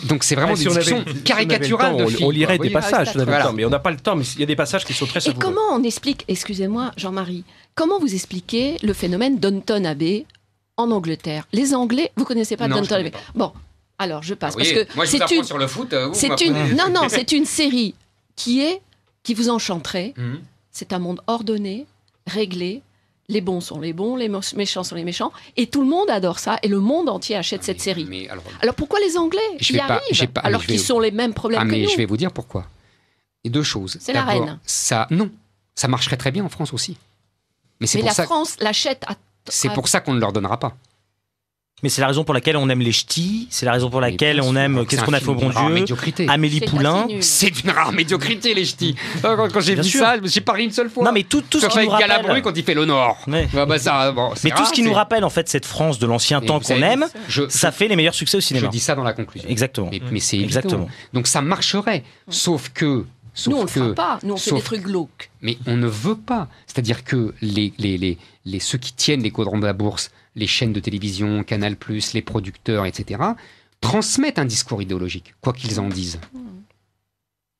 Donc c'est vraiment ah, des discussions caricaturales on, de on, lirait ah des ah passages, mais on n'a pas le temps, mais il y a des passages qui sont très savoureux. comment on explique, excusez-moi Jean-Marie, comment vous expliquez le phénomène Don'ton Abbé en Angleterre. Les Anglais, vous connaissez pas Downton Bon, alors je passe ah, parce que c'est une sur le foot. Euh, c'est une non non, *laughs* c'est une série qui est qui vous enchanterait. Mhm. C'est un monde ordonné, réglé. Les bons sont les bons, les méchants sont les méchants, et tout le monde adore ça, et le monde entier achète ah, cette série. Alors, pourquoi les Anglais je y arrivent alors qu'ils sont les mêmes problèmes ah, mais que nous Je vais vous dire pourquoi. Et deux choses. C'est la reine. Ça non, ça marcherait très bien en France aussi. Mais, mais la ça... France l'achète à c'est ah. pour ça qu'on ne leur donnera pas. Mais c'est la raison pour laquelle on aime les ch'tis, c'est la raison pour laquelle on aime oh, Qu'est-ce qu'on a fait au bon Dieu, Amélie Poulain. C'est une rare médiocrité, les ch'tis. *laughs* Oh, quand, j'ai vu ça, j'ai ri une seule fois. Non, mais tout, tout ce qui nous rappelle. quand il fait l'honneur. Ah, bah, mais tout ce qui nous rappelle, en fait, cette France de l'ancien temps qu'on aime, ça fait les meilleurs succès au cinéma. Je dis ça dans la conclusion. Exactement. mais c'est Exactement. Donc ça marcherait. Sauf que nous, on ne pas. Nous, on fait des trucs glauques. Mais on ne veut pas. C'est-à-dire que les, les, ceux qui tiennent les quadrants de la bourse, les chaînes de télévision, Canal+, les producteurs, etc., transmettent un discours idéologique, quoi qu'ils en disent. Hmm.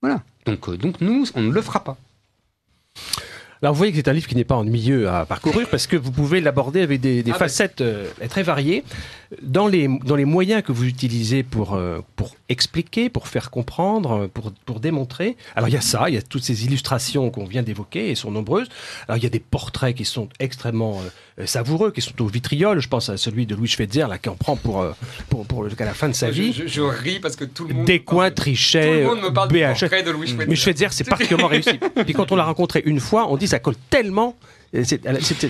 Voilà. Donc, euh, donc nous, on ne le fera pas. Alors vous voyez que c'est un livre qui n'est pas milieu à parcourir *laughs* parce que vous pouvez l'aborder avec des, ah ben. facettes euh, très variées. Dans les, dans les moyens que vous utilisez pour, euh, pour expliquer, pour faire comprendre, euh, pour, pour démontrer, alors il y a ça, il y a toutes ces illustrations qu'on vient d'évoquer, et sont nombreuses. Alors il y a des portraits qui sont extrêmement euh, savoureux, qui sont au vitriol. Je pense à celui de Louis Schweitzer, là, qui prend pour, pour, à la fin de sa vie. Je, ris parce que tout le monde. Trichet, tout le monde me parle Du portrait de Louis Schweitzer. Mais Schweitzer, c'est particulièrement réussi. *laughs* Puis quand on l'a rencontré une fois, on dit ça colle tellement c'est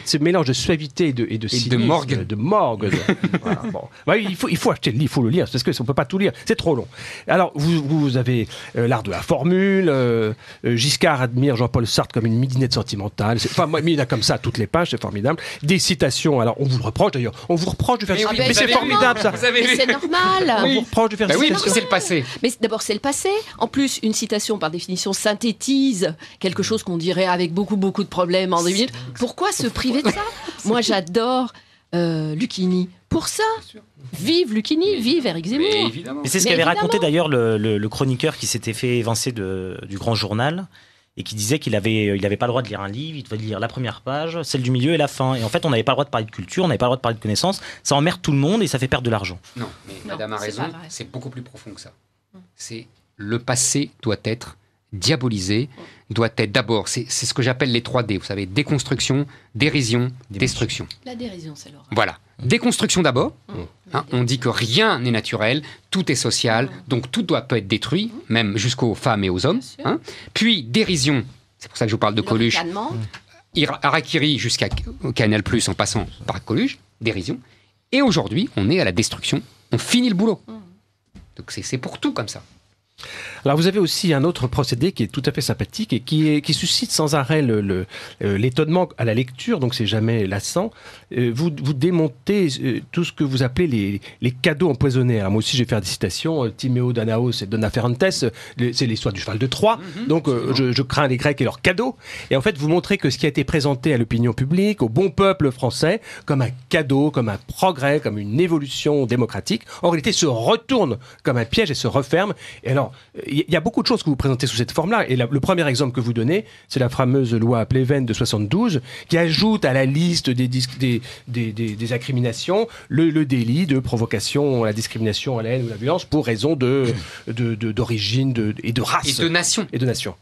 ce mélange de suavité et de et de, et de morgue. De morgue. *laughs* Bah il faut il faut acheter le livre, il faut le lire parce qu'on ne peut pas tout lire, c'est trop long. Alors vous, vous avez euh, l'art de la formule. Euh, euh, Giscard admire Jean-Paul Sartre comme une midinette sentimentale. Enfin il a comme ça toutes les pages, c'est formidable. Des citations. Alors on vous le reproche d'ailleurs, on vous reproche de faire des eh mais c'est formidable ça. C'est normal. On vous reproche de faire. Mais oui, parce que c'est le passé. Mais d'abord c'est le passé. En plus une citation par définition synthétise quelque chose qu'on dirait avec beaucoup beaucoup de problèmes en minutes pourquoi se priver de ça Moi, j'adore euh, Pour ça, vive Lucini, vive Eric Zemmour. Mais, c'est ce qu'avait raconté d'ailleurs le, chroniqueur qui s'était fait évincer de, du grand journal et qui disait qu'il n'avait euh, il avait pas le droit de lire un livre, il devait lire la première page, celle du milieu et la fin. Et en fait, on n'avait pas le droit de parler de culture, on n'avait pas le droit de parler de connaissances. Ça emmerde tout le monde et ça fait perdre de l'argent. Non, mais madame a raison, c'est beaucoup plus profond que ça. Mm. C'est le passé doit être diabolisé doit être d'abord, c'est ce que j'appelle les 3D, vous savez, déconstruction, dérision, destruction. La dérision, c'est Voilà. Déconstruction d'abord. Mmh. Hein, on dit que rien n'est naturel, tout est social, mmh. donc tout doit peut être détruit, mmh. même jusqu'aux femmes et aux hommes. Hein. Puis dérision, c'est pour ça que je vous parle de Coluche. Harakiri jusqu'à Canal Plus en passant par Coluche, dérision. Et aujourd'hui, on est à la destruction. On finit le boulot. Donc c'est pour tout comme ça. Alors vous avez aussi un autre procédé qui est tout à fait sympathique et qui, est, qui suscite sans arrêt euh, l'étonnement le, à la lecture, donc c'est jamais lassant. Euh, vous, vous démontez euh, tout ce que vous appelez les, cadeaux empoisonnés. Alors moi aussi je vais faire des citations. Timéo, Danaos et Dona Ferrantes, c'est l'histoire du cheval de Troie. Mhm, donc je, je, crains les Grecs et leurs cadeaux. Et en fait vous montrez que ce qui a été présenté à l'opinion publique, au bon peuple français, comme un cadeau, comme un progrès, comme une évolution démocratique, en réalité se retourne comme un piège et se referme. Et alors il y a beaucoup de choses que vous présentez sous cette forme-là. Et le premier exemple que vous donnez, c'est la fameuse loi Pleven de 72, qui ajoute à la liste des, des, des, incriminations le, délit de provocation à la discrimination, à la haine ou à la violence pour raison d'origine de, de, et de race. Et de nation. Et de nation.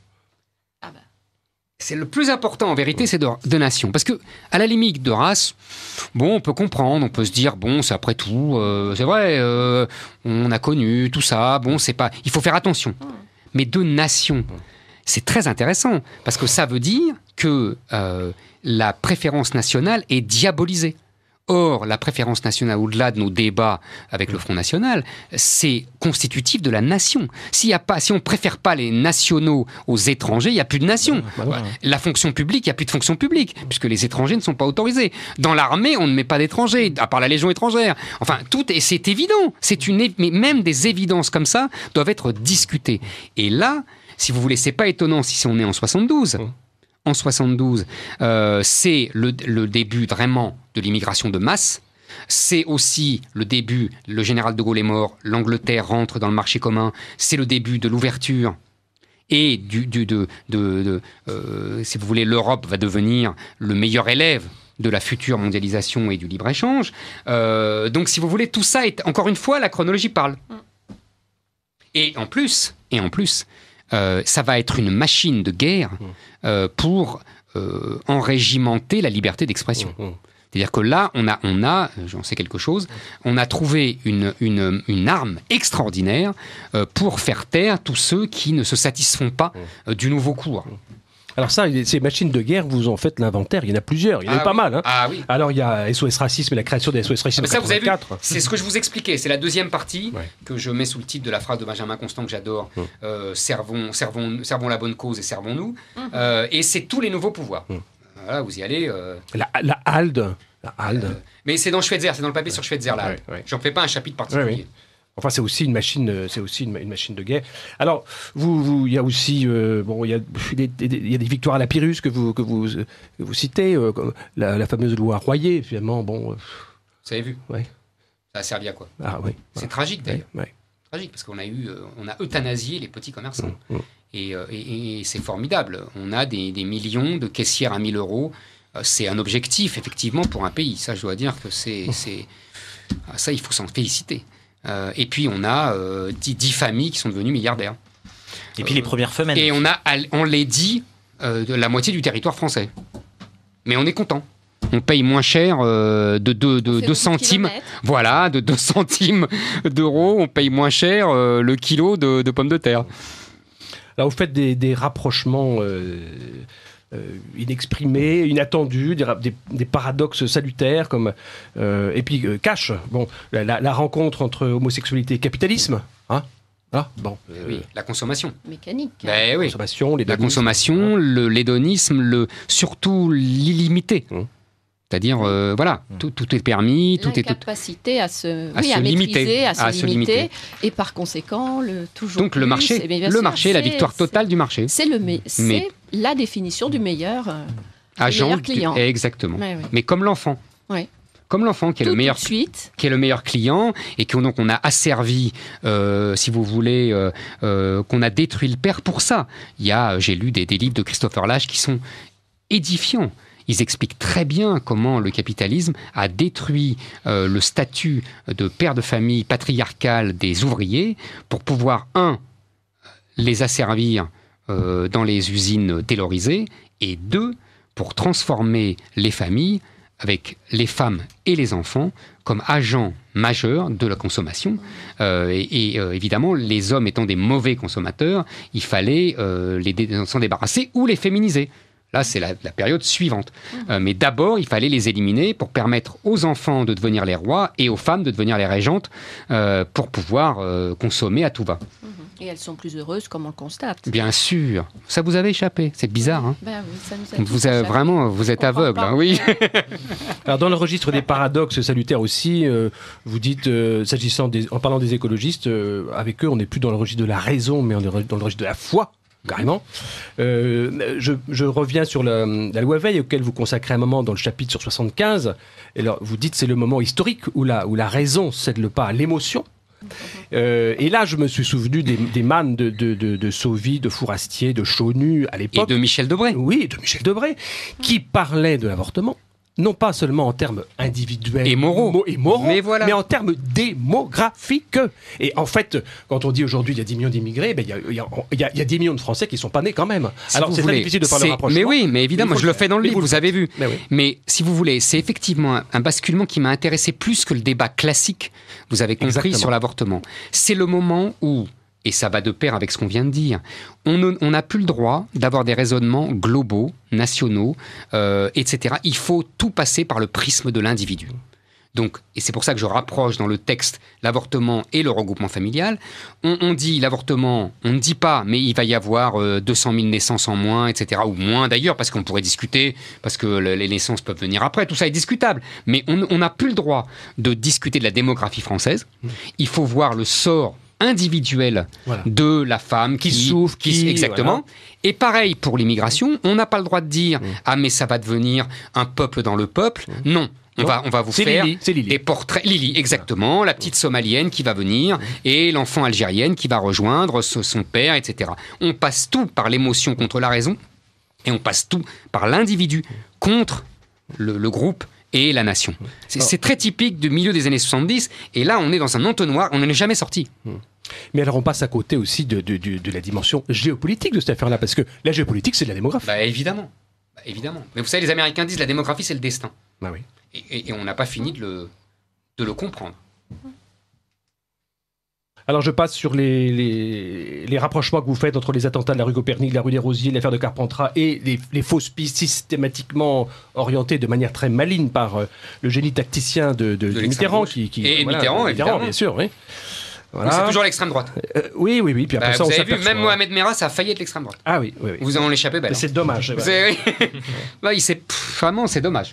C'est le plus important en vérité, c'est de, de, nation. Parce que, à la limite, de race, bon, on peut comprendre, on peut se dire, bon, c'est après tout, euh, c'est vrai, euh, on a connu tout ça, bon, c'est pas. Il faut faire attention. Mais de nation, c'est très intéressant, parce que ça veut dire que euh, la préférence nationale est diabolisée. Or, la préférence nationale, au-delà de nos débats avec le Front National, c'est constitutif de la nation. S'il a pas, si on ne préfère pas les nationaux aux étrangers, il n'y a plus de nation. Bah la fonction publique, il n'y a plus de fonction publique, puisque les étrangers ne sont pas autorisés. Dans l'armée, on ne met pas d'étrangers, à part la Légion étrangère. Enfin, tout et c'est évident. C'est une, mais même des évidences comme ça doivent être discutées. Et là, si vous voulez, n'est pas étonnant si on est en 72. En 72, euh, c'est le, le début vraiment de l'immigration de masse. C'est aussi le début, le général de Gaulle est mort, l'Angleterre rentre dans le marché commun, c'est le début de l'ouverture et du, du de, de, euh, si vous voulez, l'Europe va devenir le meilleur élève de la future mondialisation et du libre-échange. Euh, donc, si vous voulez, tout ça est, encore une fois, la chronologie parle. Mm. Et en plus, et en plus, euh, ça va être une machine de guerre mm. pour enrégimenter la liberté d'expression. Mm, c'est-à-dire que là, on a, on a j'en sais quelque chose, on a trouvé une, une, arme extraordinaire euh, pour faire taire tous ceux qui ne se satisfont pas mmh. euh, du nouveau cours. Mmh. Alors ça, ces machines de guerre, vous en faites l'inventaire. Il y en a plusieurs. Il y en a ah pas mal. Hein. Ah oui. Alors il y a SOS Racisme et la création des SOS Racisme. Ah ben c'est ce que je vous expliquais. C'est la deuxième partie que je mets sous le titre de la phrase de Benjamin Constant que j'adore. Mmh. Euh, servons, servons, servons la bonne cause et servons-nous. et c'est tous les nouveaux pouvoirs voilà, vous y allez. Euh. La, Alde, La Halde. Euh, mais c'est dans Schweitzer, c'est dans le papier sur Schweitzer, là. J'en fais pas un chapitre particulier. Enfin, c'est aussi une machine, euh, c'est aussi une, machine de guerre. Alors, vous, il y a aussi, bon, il y des, victoires à la Pyrrhus que vous que vous vous citez, la, fameuse loi Royer, finalement, bon. Vous avez vu Ça a servi à quoi Ah oui. C'est tragique d'ailleurs. Tragique parce qu'on a eu, on a euthanasié les petits commerçants. Mmh, mmh. Euh, et, c'est formidable. On a des, millions de caissières à 1000 euros. Euh, c'est un objectif, effectivement, pour un pays. Ça, je dois dire que c'est. Oh. Ah, ça, il faut s'en féliciter. Euh, et puis, on a euh, 10, familles qui sont devenues milliardaires. Et puis, les premières femelles. Et on, a, on les dit de la moitié du territoire français. Mais on est content on paye moins cher de 2 centimes. Voilà, de 2 *laughs* centimes d'euros, on paye moins cher le kilo de, de pommes de terre. Là, vous faites des, rapprochements euh, euh, inexprimés, inattendus, des, paradoxes salutaires, comme euh, et puis cash. Bon, la, rencontre entre homosexualité et capitalisme, hein ah, bon. la consommation. Mécanique. Consommation, ben la consommation, l'hédonisme, le, surtout l'illimité. Hum. C'est-à-dire, euh, voilà, mm. tout, tout, est permis, tout est... capacité à se, à, se à limiter, à, se, limiter, Et par conséquent, le, toujours Donc le marché, eh le marché la victoire totale du marché. C'est le mais, la définition du meilleur, euh, agent, client. exactement. Mais, comme l'enfant. comme l'enfant qui est le meilleur qui est le meilleur client et qu'on donc on a asservi euh, si vous voulez qu'on a détruit le père pour ça il j'ai lu des, des livres de Christopher Lash qui sont édifiants ils expliquent très bien comment le capitalisme a détruit euh, le statut de père de famille patriarcal des ouvriers pour pouvoir, un, les asservir euh, dans les usines taylorisées, et deux, pour transformer les familles avec les femmes et les enfants comme agents majeurs de la consommation. Euh, et, évidemment, les hommes étant des mauvais consommateurs, il fallait les s'en débarrasser ou les féminiser. Là, c'est la, période suivante. Euh, mais d'abord, il fallait les éliminer pour permettre aux enfants de devenir les rois et aux femmes de devenir les régentes euh, pour pouvoir euh, consommer à tout va. Et elles sont plus heureuses, comme on le constate. Bien sûr. Ça vous avait échappé. C'est bizarre. Hein. Ben vous vraiment, vous êtes aveugle. Hein, oui. *laughs* dans le registre des paradoxes salutaires aussi, vous dites, s'agissant en parlant des écologistes, avec eux, on n'est plus dans le registre de la raison, mais on est dans le registre de la foi carrément. Euh, je, reviens sur la, loi Veil, auquel vous consacrez un moment dans le chapitre sur 75. Et vous dites c'est le moment historique où la, la raison cède le pas à l'émotion. Euh, et là, je me suis souvenu des, des mannes de, de, de, Sauvy, de Fourastier, de Chaunu à l'époque. Et de Michel Debré. Oui, de Michel Debré, qui parlait de l'avortement non pas seulement en termes individuels et moraux, mais, en termes démographiques. Et en fait, quand on dit aujourd'hui il y a 10 millions d'immigrés, ben, il y, a 10 millions de Français qui ne sont pas nés quand même. Alors c'est très difficile de faire Mais oui, mais évidemment, je le fais dans le livre, vous, avez vu. Mais, si vous voulez, c'est effectivement un, basculement qui m'a intéressé plus que le débat classique, vous avez compris, sur l'avortement. C'est le moment où et ça va de pair avec ce qu'on vient de dire, on n'a plus le droit d'avoir des raisonnements globaux, nationaux, euh, etc. Il faut tout passer par le prisme de l'individu. Donc, et c'est pour ça que je rapproche dans le texte l'avortement et le regroupement familial. On, dit l'avortement, on ne dit pas, mais il va y avoir euh, deux 200 000 naissances en moins, etc. Ou moins d'ailleurs, parce qu'on pourrait discuter, parce que les naissances peuvent venir après. Tout ça est discutable. Mais on n'a plus le droit de discuter de la démographie française. Il faut voir le sort individuel de la femme qui, souffre, qui, exactement. Et pareil pour l'immigration, on n'a pas le droit de dire mmh. ah mais ça va devenir un peuple dans le peuple. Mmh. Non, on va, on va, vous faire Lily, des portraits. Lily, exactement. La petite somalienne qui va venir mmh. et l'enfant algérienne qui va rejoindre son père, etc. On passe tout par l'émotion contre la raison et on passe tout par l'individu contre le groupe et la nation. C'est très typique du milieu des années 70, et là on est dans un entonnoir, on n'en est jamais sorti. Hmm. Mais alors on passe à côté aussi de, la dimension géopolitique de cette affaire-là, parce que la géopolitique c'est de la démographie. Bah, évidemment, bah, évidemment. Mais vous savez, les Américains disent la démographie c'est le destin. Bah et, on n'a pas fini de le comprendre. Alors je passe sur les, rapprochements que vous faites entre les attentats de la rue Copernic, la rue des Rosiers, l'affaire de Carpentras et les, fausses pistes systématiquement orientées de manière très maligne par euh, le génie tacticien de, Mitterrand. Qui, et Mitterrand, bien sûr, oui. C'est toujours l'extrême droite. Euh, oui, oui, oui. Bah, vous avez vu, même Mohamed Merah, ça a failli être l'extrême droite. Ah oui, oui, Vous en l'échappez belle. Hein. C'est dommage. *laughs* il vraiment, c'est dommage.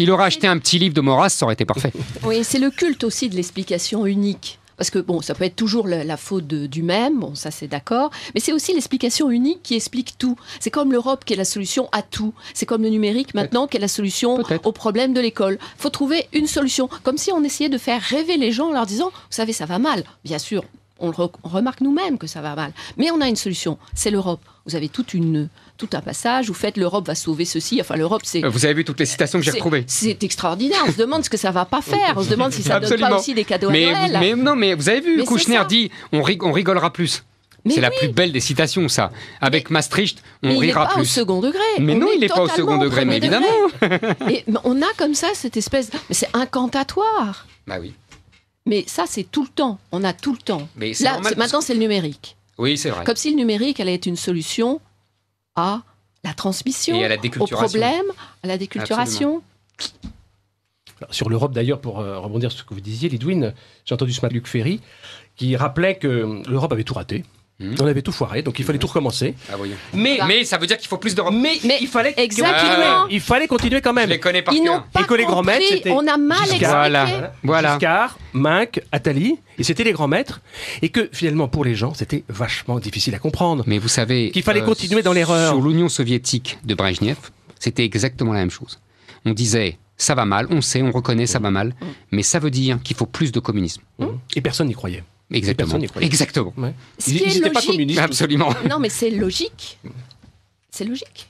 Il aurait acheté un petit livre de Maurras, ça aurait été parfait. Oui, c'est le culte aussi de l'explication unique. Parce que, bon, ça peut être toujours la, faute du même, bon, ça c'est d'accord, mais c'est aussi l'explication unique qui explique tout. C'est comme l'Europe qui est la solution à tout. C'est comme le numérique maintenant qui est la solution au problème de l'école. faut trouver une solution. Comme si on essayait de faire rêver les gens en leur disant, vous savez, ça va mal. Bien sûr, on remarque nous-mêmes que ça va mal. Mais on a une solution, c'est l'Europe. Vous avez toute une tout un passage où faites l'Europe va sauver ceci. Enfin, l'Europe, c'est. Euh, vous avez vu toutes les citations que j'ai retrouvées. C'est extraordinaire. On se demande ce que ça va pas faire. On se demande si ça ne donne pas aussi des cadeaux mais, Mais non, mais vous avez vu, Kouchner dit on, on rigolera plus. C'est la plus belle des citations, ça. Avec Maastricht, on mais rira il pas Au second degré. Mais non, il n'est pas au second degré, mais évidemment. Et on a comme ça cette espèce. Mais c'est incantatoire. Bah oui. Mais ça, c'est tout le temps. On a tout le temps. Là, maintenant, c'est le numérique. Oui, c'est vrai. Comme si le numérique allait être une solution à la transmission, au problème, à la déculturation. Sur l'Europe, d'ailleurs, pour euh, rebondir sur ce que vous disiez, Lidwin, j'ai entendu ce matin Luc Ferry, qui rappelait que l'Europe avait tout raté. Hmm. On avait tout foiré, donc il fallait hmm. tout recommencer. Ah, mais, ça veut dire qu'il faut plus de Mais, mais il fallait exactement. Ah, il fallait continuer quand même. Je les connais par Ils pas et les grands maîtres, on a mal expliqué. Voilà. voilà. Giscard, et c'était les grands maîtres, et que finalement pour les gens, c'était vachement difficile à comprendre. Mais vous savez qu'il fallait euh, continuer dans l'erreur. Sur l'Union soviétique de Brejnev, c'était exactement la même chose. On disait ça va mal, on sait, on reconnaît, ça va mal, mm. mais ça veut dire qu'il faut plus de communisme. Mm. Et personne n'y croyait. Exactement. Exactement. Ce ils pas communistes. Absolument. *laughs* Non, mais c'est logique. C'est logique.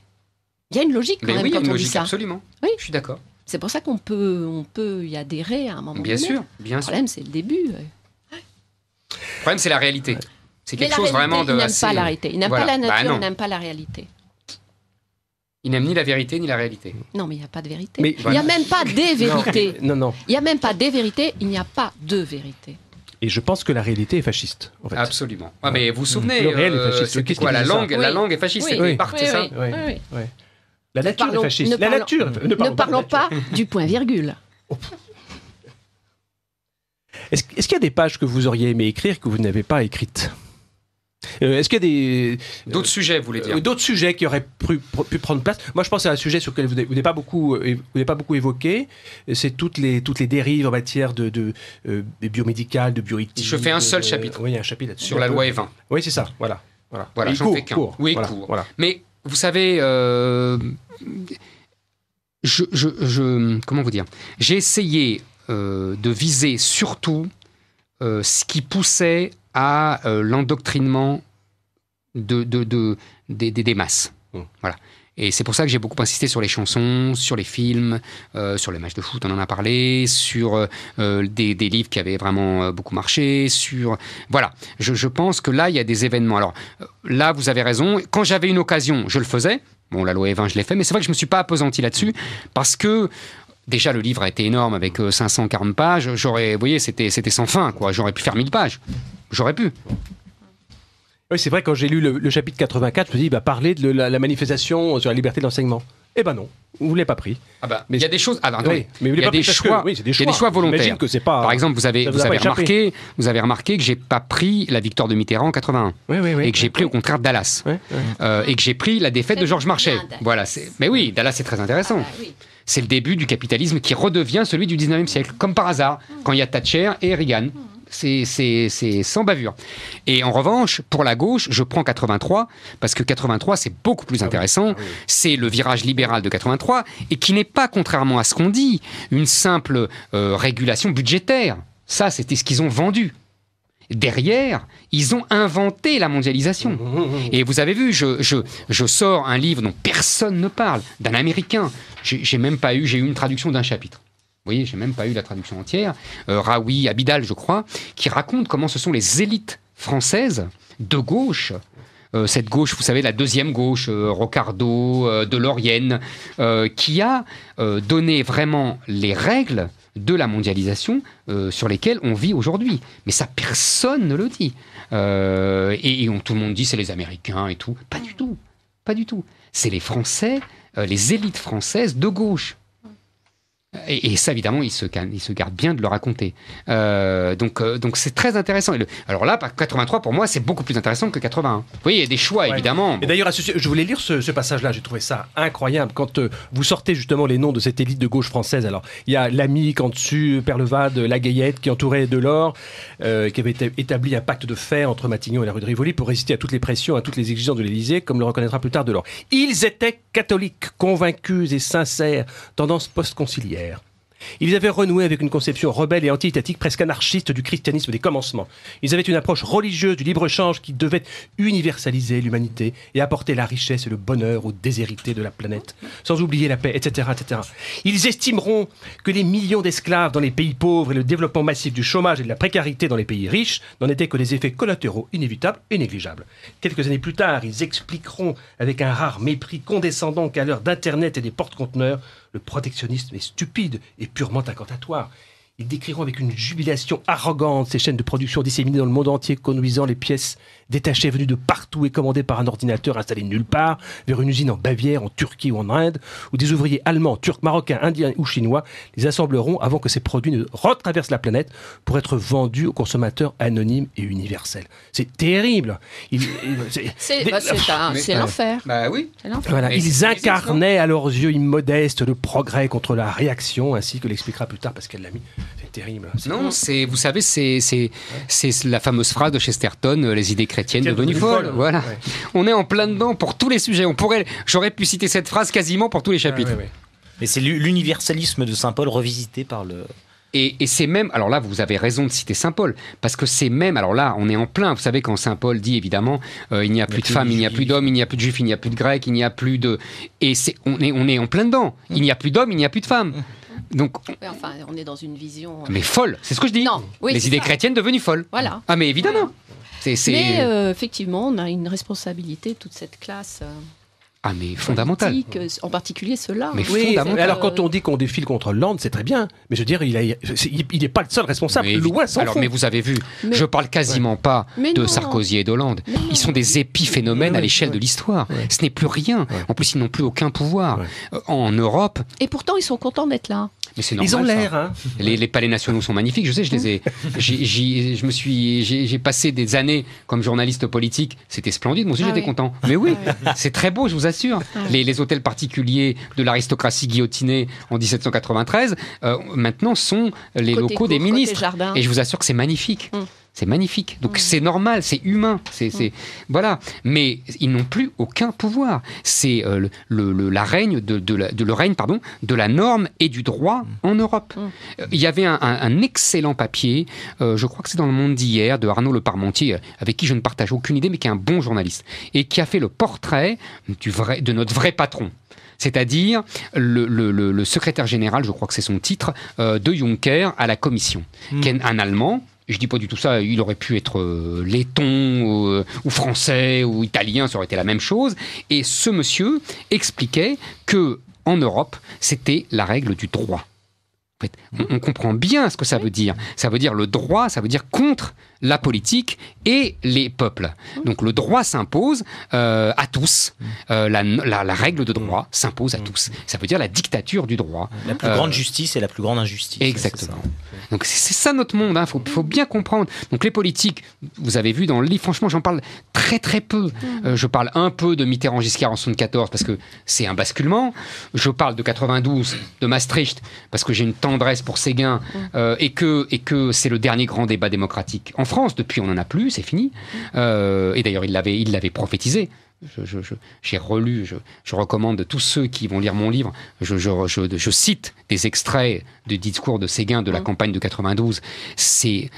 Il y a une logique quand même on logique, dit ça. Absolument. Oui. Je suis d'accord. C'est pour ça qu'on peut, on peut y adhérer à un moment bien donné. Sûr, bien le problème, c'est le début. Le problème, c'est la réalité. C'est quelque chose vraiment de. Il n'aime pas la réalité. Il n'aime pas la bah nature, il n'aime pas la réalité. Il n'aime ni la vérité ni la réalité. Non, mais il n'y a pas de vérité. il n'y a même pas des vérités. non, non. Il n'y a même pas des vérités, il n'y a pas de vérité. Et je pense que la réalité est fasciste. Absolument. Ah, mais vous vous souvenez, le réel est euh, fasciste. la langue, la langue est fasciste. La nature est fasciste. Ne parlons, pas, du point virgule. Oh. Est-ce qu'il y a des pages que vous auriez aimé écrire que vous n'avez pas écrites euh, est-ce qu'il y a des. Euh, d'autres sujets, vous voulez dire euh, D'autres sujets qui auraient pu, prendre place. Moi, je pense à un sujet sur lequel vous n'avez pas, beaucoup, pas beaucoup évoqué. C'est toutes les, toutes les dérives en matière de, de, de, de bioéthique. Je fais un seul chapitre. Oui, un chapitre Sur la loi E20. Oui, c'est ça. Voilà. Voilà, voilà Oui, court. Mais vous savez. je, je, je, comment vous dire J'ai essayé de viser surtout ce qui poussait à euh, l'endoctrinement de, des, masses. Mmh. Voilà. Et c'est pour ça que j'ai beaucoup insisté sur les chansons, sur les films, euh, sur les matchs de foot, on en a parlé, sur euh, des, livres qui avaient vraiment beaucoup marché, sur... Voilà, je, pense que là, il y a des événements. Alors là, vous avez raison, quand j'avais une occasion, je le faisais. Bon, la loi E20, je l'ai fait, mais c'est vrai que je ne me suis pas appesanti là-dessus, parce que déjà le livre a été énorme avec 540 pages, j'aurais, vous voyez, c'était, c'était sans fin, quoi, j'aurais pu faire 1000 pages. J'aurais pu. Oui, c'est vrai, quand j'ai lu le, chapitre 84, je me suis dit, bah, parler de la, manifestation sur la liberté d'enseignement. Eh ben non, vous ne l'avez pas pris. Ah bah, mais il y a des choses. Ah bah, mais il y a des choix. Il y a des choix volontaires. Que pas, Par exemple, vous avez, vous, avez remarqué, vous avez remarqué que j'ai pas pris la victoire de Mitterrand en 81 oui, et que j'ai pris au contraire Dallas euh, et que j'ai pris la défaite de Georges Marchais. voilà. Mais oui, Dallas c'est très intéressant. Ah, c'est le début du capitalisme qui redevient celui du 19e siècle, comme par hasard, quand il y a Thatcher et Reagan. Hmm c'est sans bavure. Et en revanche, pour la gauche, je prends 83, parce que 83, c'est beaucoup plus ah intéressant. Ah c'est le virage libéral de 83, et qui n'est pas, contrairement à ce qu'on dit, une simple euh, régulation budgétaire. Ça, c'était ce qu'ils ont vendu derrière, ils ont inventé la mondialisation. Mmh, mmh, mmh. Et vous avez vu, je, je, je sors un livre dont personne ne parle, d'un Américain. J'ai même pas eu, j'ai eu une traduction d'un chapitre. Vous voyez, j'ai même pas eu la traduction entière. Euh, Raoui, Abidal, je crois, qui raconte comment ce sont les élites françaises de gauche euh, cette gauche, vous savez, la deuxième gauche, euh, Rocardo, euh, euh, qui a donné vraiment les règles de la mondialisation sur lesquelles on vit aujourd'hui. Mais ça, personne ne le dit. et, tout le monde dit c'est les Américains et tout. Pas du tout. Pas du tout. C'est les Français, les élites françaises de gauche et, ça, évidemment, il se, garde se bien de le raconter. Euh, donc, euh, donc c'est très intéressant. alors là, 83, pour moi, c'est beaucoup plus intéressant que 81. Vous voyez, il y a des choix, évidemment. Et d'ailleurs, je voulais lire ce, passage-là. J'ai trouvé ça incroyable. Quand euh, vous sortez justement les noms de cette élite de gauche française, alors il y a dessus, Cantu, Perlevade, Gaillette qui entourait Delors, qui avait établi un pacte de fer entre Matignon et la rue de Rivoli pour résister à toutes les pressions, à toutes les exigences de l'Élysée, comme le reconnaîtra plus tard Delors. Ils étaient catholiques, convaincus et sincères, tendance post-conciliaire. Ils avaient renoué avec une conception rebelle et anti-étatique, presque anarchiste du christianisme des commencements. Ils avaient une approche religieuse du libre-échange qui devait universaliser l'humanité et apporter la richesse et le bonheur aux déshérités de la planète, sans oublier la paix, etc. etc. Ils estimeront que les millions d'esclaves dans les pays pauvres et le développement massif du chômage et de la précarité dans les pays riches n'en étaient que des effets collatéraux inévitables et négligeables. Quelques années plus tard, ils expliqueront avec un rare mépris condescendant qu'à l'heure d'Internet et des porte-conteneurs, le protectionnisme est stupide et purement incantatoire. Ils décriront avec une jubilation arrogante ces chaînes de production disséminées dans le monde entier, conduisant les pièces détachées venues de partout et commandées par un ordinateur installé nulle part, vers une usine en Bavière, en Turquie ou en Inde, où des ouvriers allemands, turcs, marocains, indiens ou chinois les assembleront avant que ces produits ne retraversent la planète pour être vendus aux consommateurs anonymes et universels. C'est terrible C'est l'enfer. oui. Ils incarnaient à leurs yeux immodestes le progrès contre la réaction, ainsi que l'expliquera plus tard l'a Lamy c'est terrible. Non, c'est, vous savez, c'est, c'est, la fameuse phrase de Chesterton, euh, les idées chrétiennes devenues folles. Voilà. On est en plein dedans pour tous les sujets. On pourrait, j'aurais pu citer cette phrase quasiment pour tous les chapitres. Mais c'est l'universalisme de Saint Paul revisité par le, et, c'est même, alors là, vous avez raison de citer Saint Paul, parce que c'est même, alors là, on est en plein, vous savez, quand Saint Paul dit, évidemment, euh, il n'y a, plus de femmes, il n'y a plus d'hommes, il n'y a plus de juifs, il n'y a plus de grecs, il n'y a plus de... Et c'est, on, est, on est en plein dedans. Il n'y a plus d'hommes, il n'y a plus de femmes. *laughs* Donc, enfin, on est dans une vision. Euh, mais folle, c'est ce que je dis. Non, les idées chrétiennes devenues folles. Voilà. Ah, mais évidemment. Mais euh, effectivement, on a une responsabilité, toute cette classe. Euh, ah mais fondamental. Euh, en particulier ceux-là. Mais oui, Alors quand on dit qu'on défile contre Hollande, c'est très bien. Mais je veux dire, il n'est pas le seul responsable. Alors, mais vous avez vu, je je parle quasiment pas de Sarkozy et d'Hollande. Ils sont des épiphénomènes à l'échelle de l'histoire. Ce n'est plus rien. En plus, ils n'ont plus aucun pouvoir euh, en Europe. Et pourtant, ils sont contents d'être là. Mais c'est normal. Ils ont l'air. Hein. Les, palais nationaux sont magnifiques. Je sais, je les ai. *laughs* J'ai, je me suis. J'ai, passé des années comme journaliste politique. C'était splendide. Moi aussi, j'étais content. Mais ah oui, c'est très beau. Je vous les, hôtels particuliers de l'aristocratie guillotinée en 1793, euh, maintenant, sont les locaux des ministres. Et je vous assure que c'est magnifique. Mm. C'est magnifique. Donc c'est normal, c'est humain. C'est, voilà. Mais ils n'ont plus aucun pouvoir. C'est euh, le, la règne de, de, la, le règne pardon de la norme et du droit mm. en Europe. Euh, il y avait un, excellent papier, euh, je crois que c'est dans le Monde d'hier, de Arnaud Le Parmentier, avec qui je ne partage aucune idée, mais qui est un bon journaliste et qui a fait le portrait du vrai, de notre vrai patron c'est-à-dire le, secrétaire général, je crois que c'est son titre, de Juncker à la Commission, mm. qui est un Allemand je dis pas du tout ça, il aurait pu être euh, letton euh, ou, français ou italien, ça aurait été la même chose. Et ce monsieur expliquait que en Europe, c'était la règle du droit. Mhm. on, comprend bien ce que ça veut dire. Ça veut dire le droit, ça veut dire contre la politique et les peuples. Mmh. Donc le droit s'impose euh, à tous. Mmh. Euh, la, règle de droit mmh. s'impose à tous. Ça veut dire la dictature du droit. La plus grande euh, justice et la plus grande injustice. Exactement. Donc c'est ça notre monde. Il hein. faut, faut, bien comprendre. Donc les politiques, vous avez vu dans le livre, franchement, j'en parle très très peu. je parle un peu de Mitterrand Giscard en 74 parce que c'est un basculement. Je parle de 92, de Maastricht parce que j'ai une tendresse pour Séguin et que, et que c'est le dernier grand débat démocratique en France. Depuis, on n'en a plus, c'est fini. Euh, et d'ailleurs, il l'avait, il l'avait prophétisé. j'ai relu, je, recommande à tous ceux qui vont lire mon livre, je, cite des extraits du discours de Séguin de la mm. campagne de 92. C'est,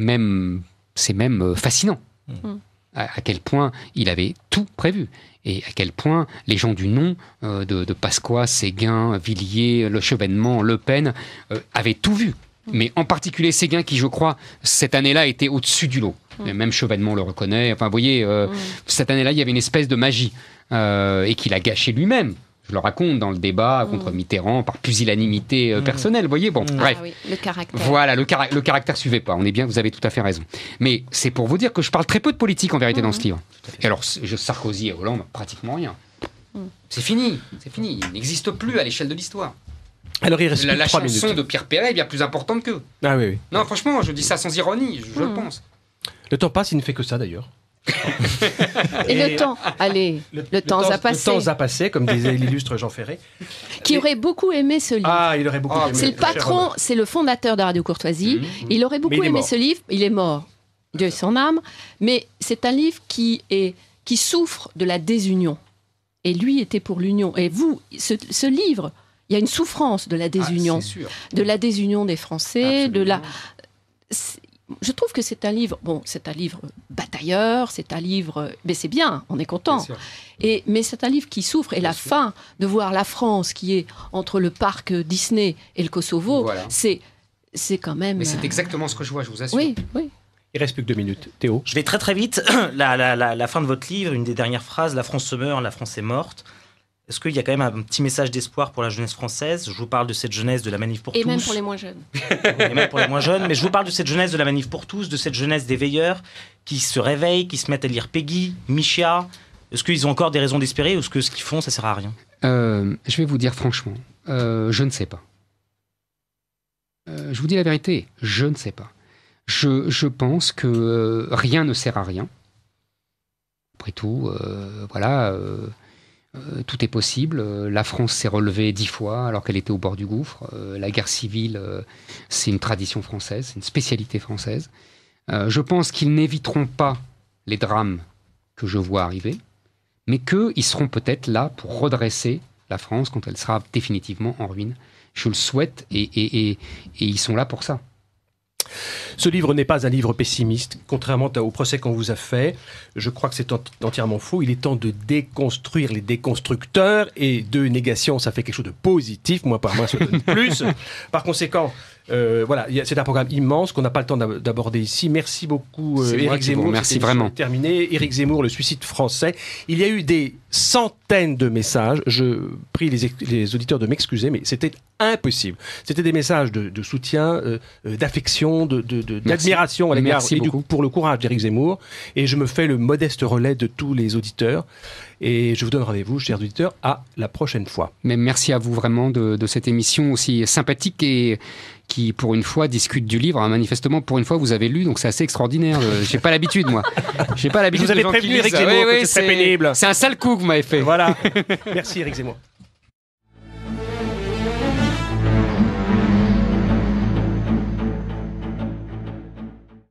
même, euh, fascinant. Mm. Mm. À, quel point il avait tout prévu et à quel point les gens du nom euh, de, Pasqua, Séguin, Villiers, Le Chevènement, Le Pen avaient tout vu mais en particulier Séguin qui, je crois, cette année-là était au-dessus du lot. Mm. Même Chevènement le reconnaît. Enfin, vous voyez, euh, mm. cette année-là, il y avait une espèce de magie euh, et qu'il a gâché lui-même. Je le raconte dans le débat mm. contre Mitterrand par pusillanimité euh, personnelle. Vous voyez, bon, bref. Ah oui, le caractère. Voilà, le, le caractère suivait pas. On est bien, vous avez tout à fait raison. Mais c'est pour vous dire que je parle très peu de politique en vérité dans ce livre. alors, Sarkozy et Hollande, pratiquement rien. C'est fini, c'est fini. Il n'existe plus à l'échelle de l'histoire. Alors il reste la, chanson de Pierre Perret est bien plus importante qu'eux. Ah oui, Non, franchement, je dis ça sans ironie, je, le hmm. pense. Le temps passe, il ne fait que ça d'ailleurs. et, le temps, allez, le, temps, a passé. Le temps a passé, comme disait l'illustre Jean Ferré. Qui aurait beaucoup aimé ce livre. Ah, il aurait beaucoup ah, aimé. C'est le patron, c'est le fondateur de Radio Courtoisie. Mhm, mhm. Il aurait beaucoup aimé ce livre. Il est mort, Dieu son âme. Mais c'est un livre qui, est, qui souffre de la désunion. Et lui était pour l'union. Et vous, ce livre il y a une souffrance de la ah, désunion, de la désunion des Français, de la. Je trouve que c'est un livre, bon, c'est un livre batailleur, c'est un livre, mais c'est bien, on est content. Et mais c'est un livre qui souffre. Et la fin de voir la France qui est entre le parc Disney et le Kosovo, c'est c'est quand même. Mais c'est euh, exactement ce que je vois, je vous assure. Oui, oui. Il reste plus que deux minutes. Théo Je vais très très vite. *clears throat* La, la, la, la fin de votre livre, une des dernières phrases, La France se meurt, la France est morte. Est-ce qu'il y a quand même un petit message d'espoir pour la jeunesse française Je vous parle de cette jeunesse de la manif pour tous. Et même pour les moins jeunes. *laughs* et même pour les moins jeunes. Mais je vous parle de cette jeunesse de la manif pour tous, de cette jeunesse des veilleurs qui se réveillent, qui se mettent à lire Peggy, Michia. Est-ce qu'ils ont encore des raisons d'espérer ou est-ce que ce qu'ils font, ça sert à rien euh, Je vais vous dire franchement, euh, je ne sais pas. Euh, je vous dis la vérité, je ne sais pas. Je, je pense que rien ne sert à rien. Après tout, voilà euh, tout est possible. Euh, la France s'est relevée dix fois alors qu'elle était au bord du gouffre. Euh, la guerre civile, c'est une tradition française, c'est une spécialité française. je pense qu'ils n'éviteront pas les drames que je vois arriver, mais qu'ils seront peut-être là pour redresser la France quand elle sera définitivement en ruine. Je le souhaite et ils sont là pour ça. Ce livre n'est pas un livre pessimiste, contrairement au procès qu'on vous a fait. Je crois que c'est entièrement faux. Il est temps de déconstruire les déconstructeurs et de négation, ça fait quelque chose de positif, moi par moins, ça donne plus. *laughs* Par conséquent, euh, voilà, c'est un programme immense qu'on n'a pas le temps d'aborder ici. Merci beaucoup, Eric euh, Zemmour. merci vraiment. Terminé. Eric Zemmour, le suicide français. Il y a eu des centaines de messages. Je prie les, auditeurs de m'excuser, mais c'était impossible. C'était des messages de, soutien, euh, d'affection, d'admiration de, d'admiration. à l'égard pour le courage d'Eric Zemmour. Et je me fais le modeste relais de tous les auditeurs. Et je vous donne rendez-vous, chers auditeurs, à la prochaine fois. Mais merci à vous vraiment de, cette émission aussi sympathique et qui, pour une fois, discute du livre. Hein, manifestement, pour une fois, vous avez lu, donc c'est assez extraordinaire. Euh, j'ai pas l'habitude, moi. J'ai pas l'habitude. Vous avez prévenu Eric Zemmour oui, oui, c'est pénible. C'est un sale coup que vous m'avez fait. Voilà. *laughs* Merci, Eric Zemmour.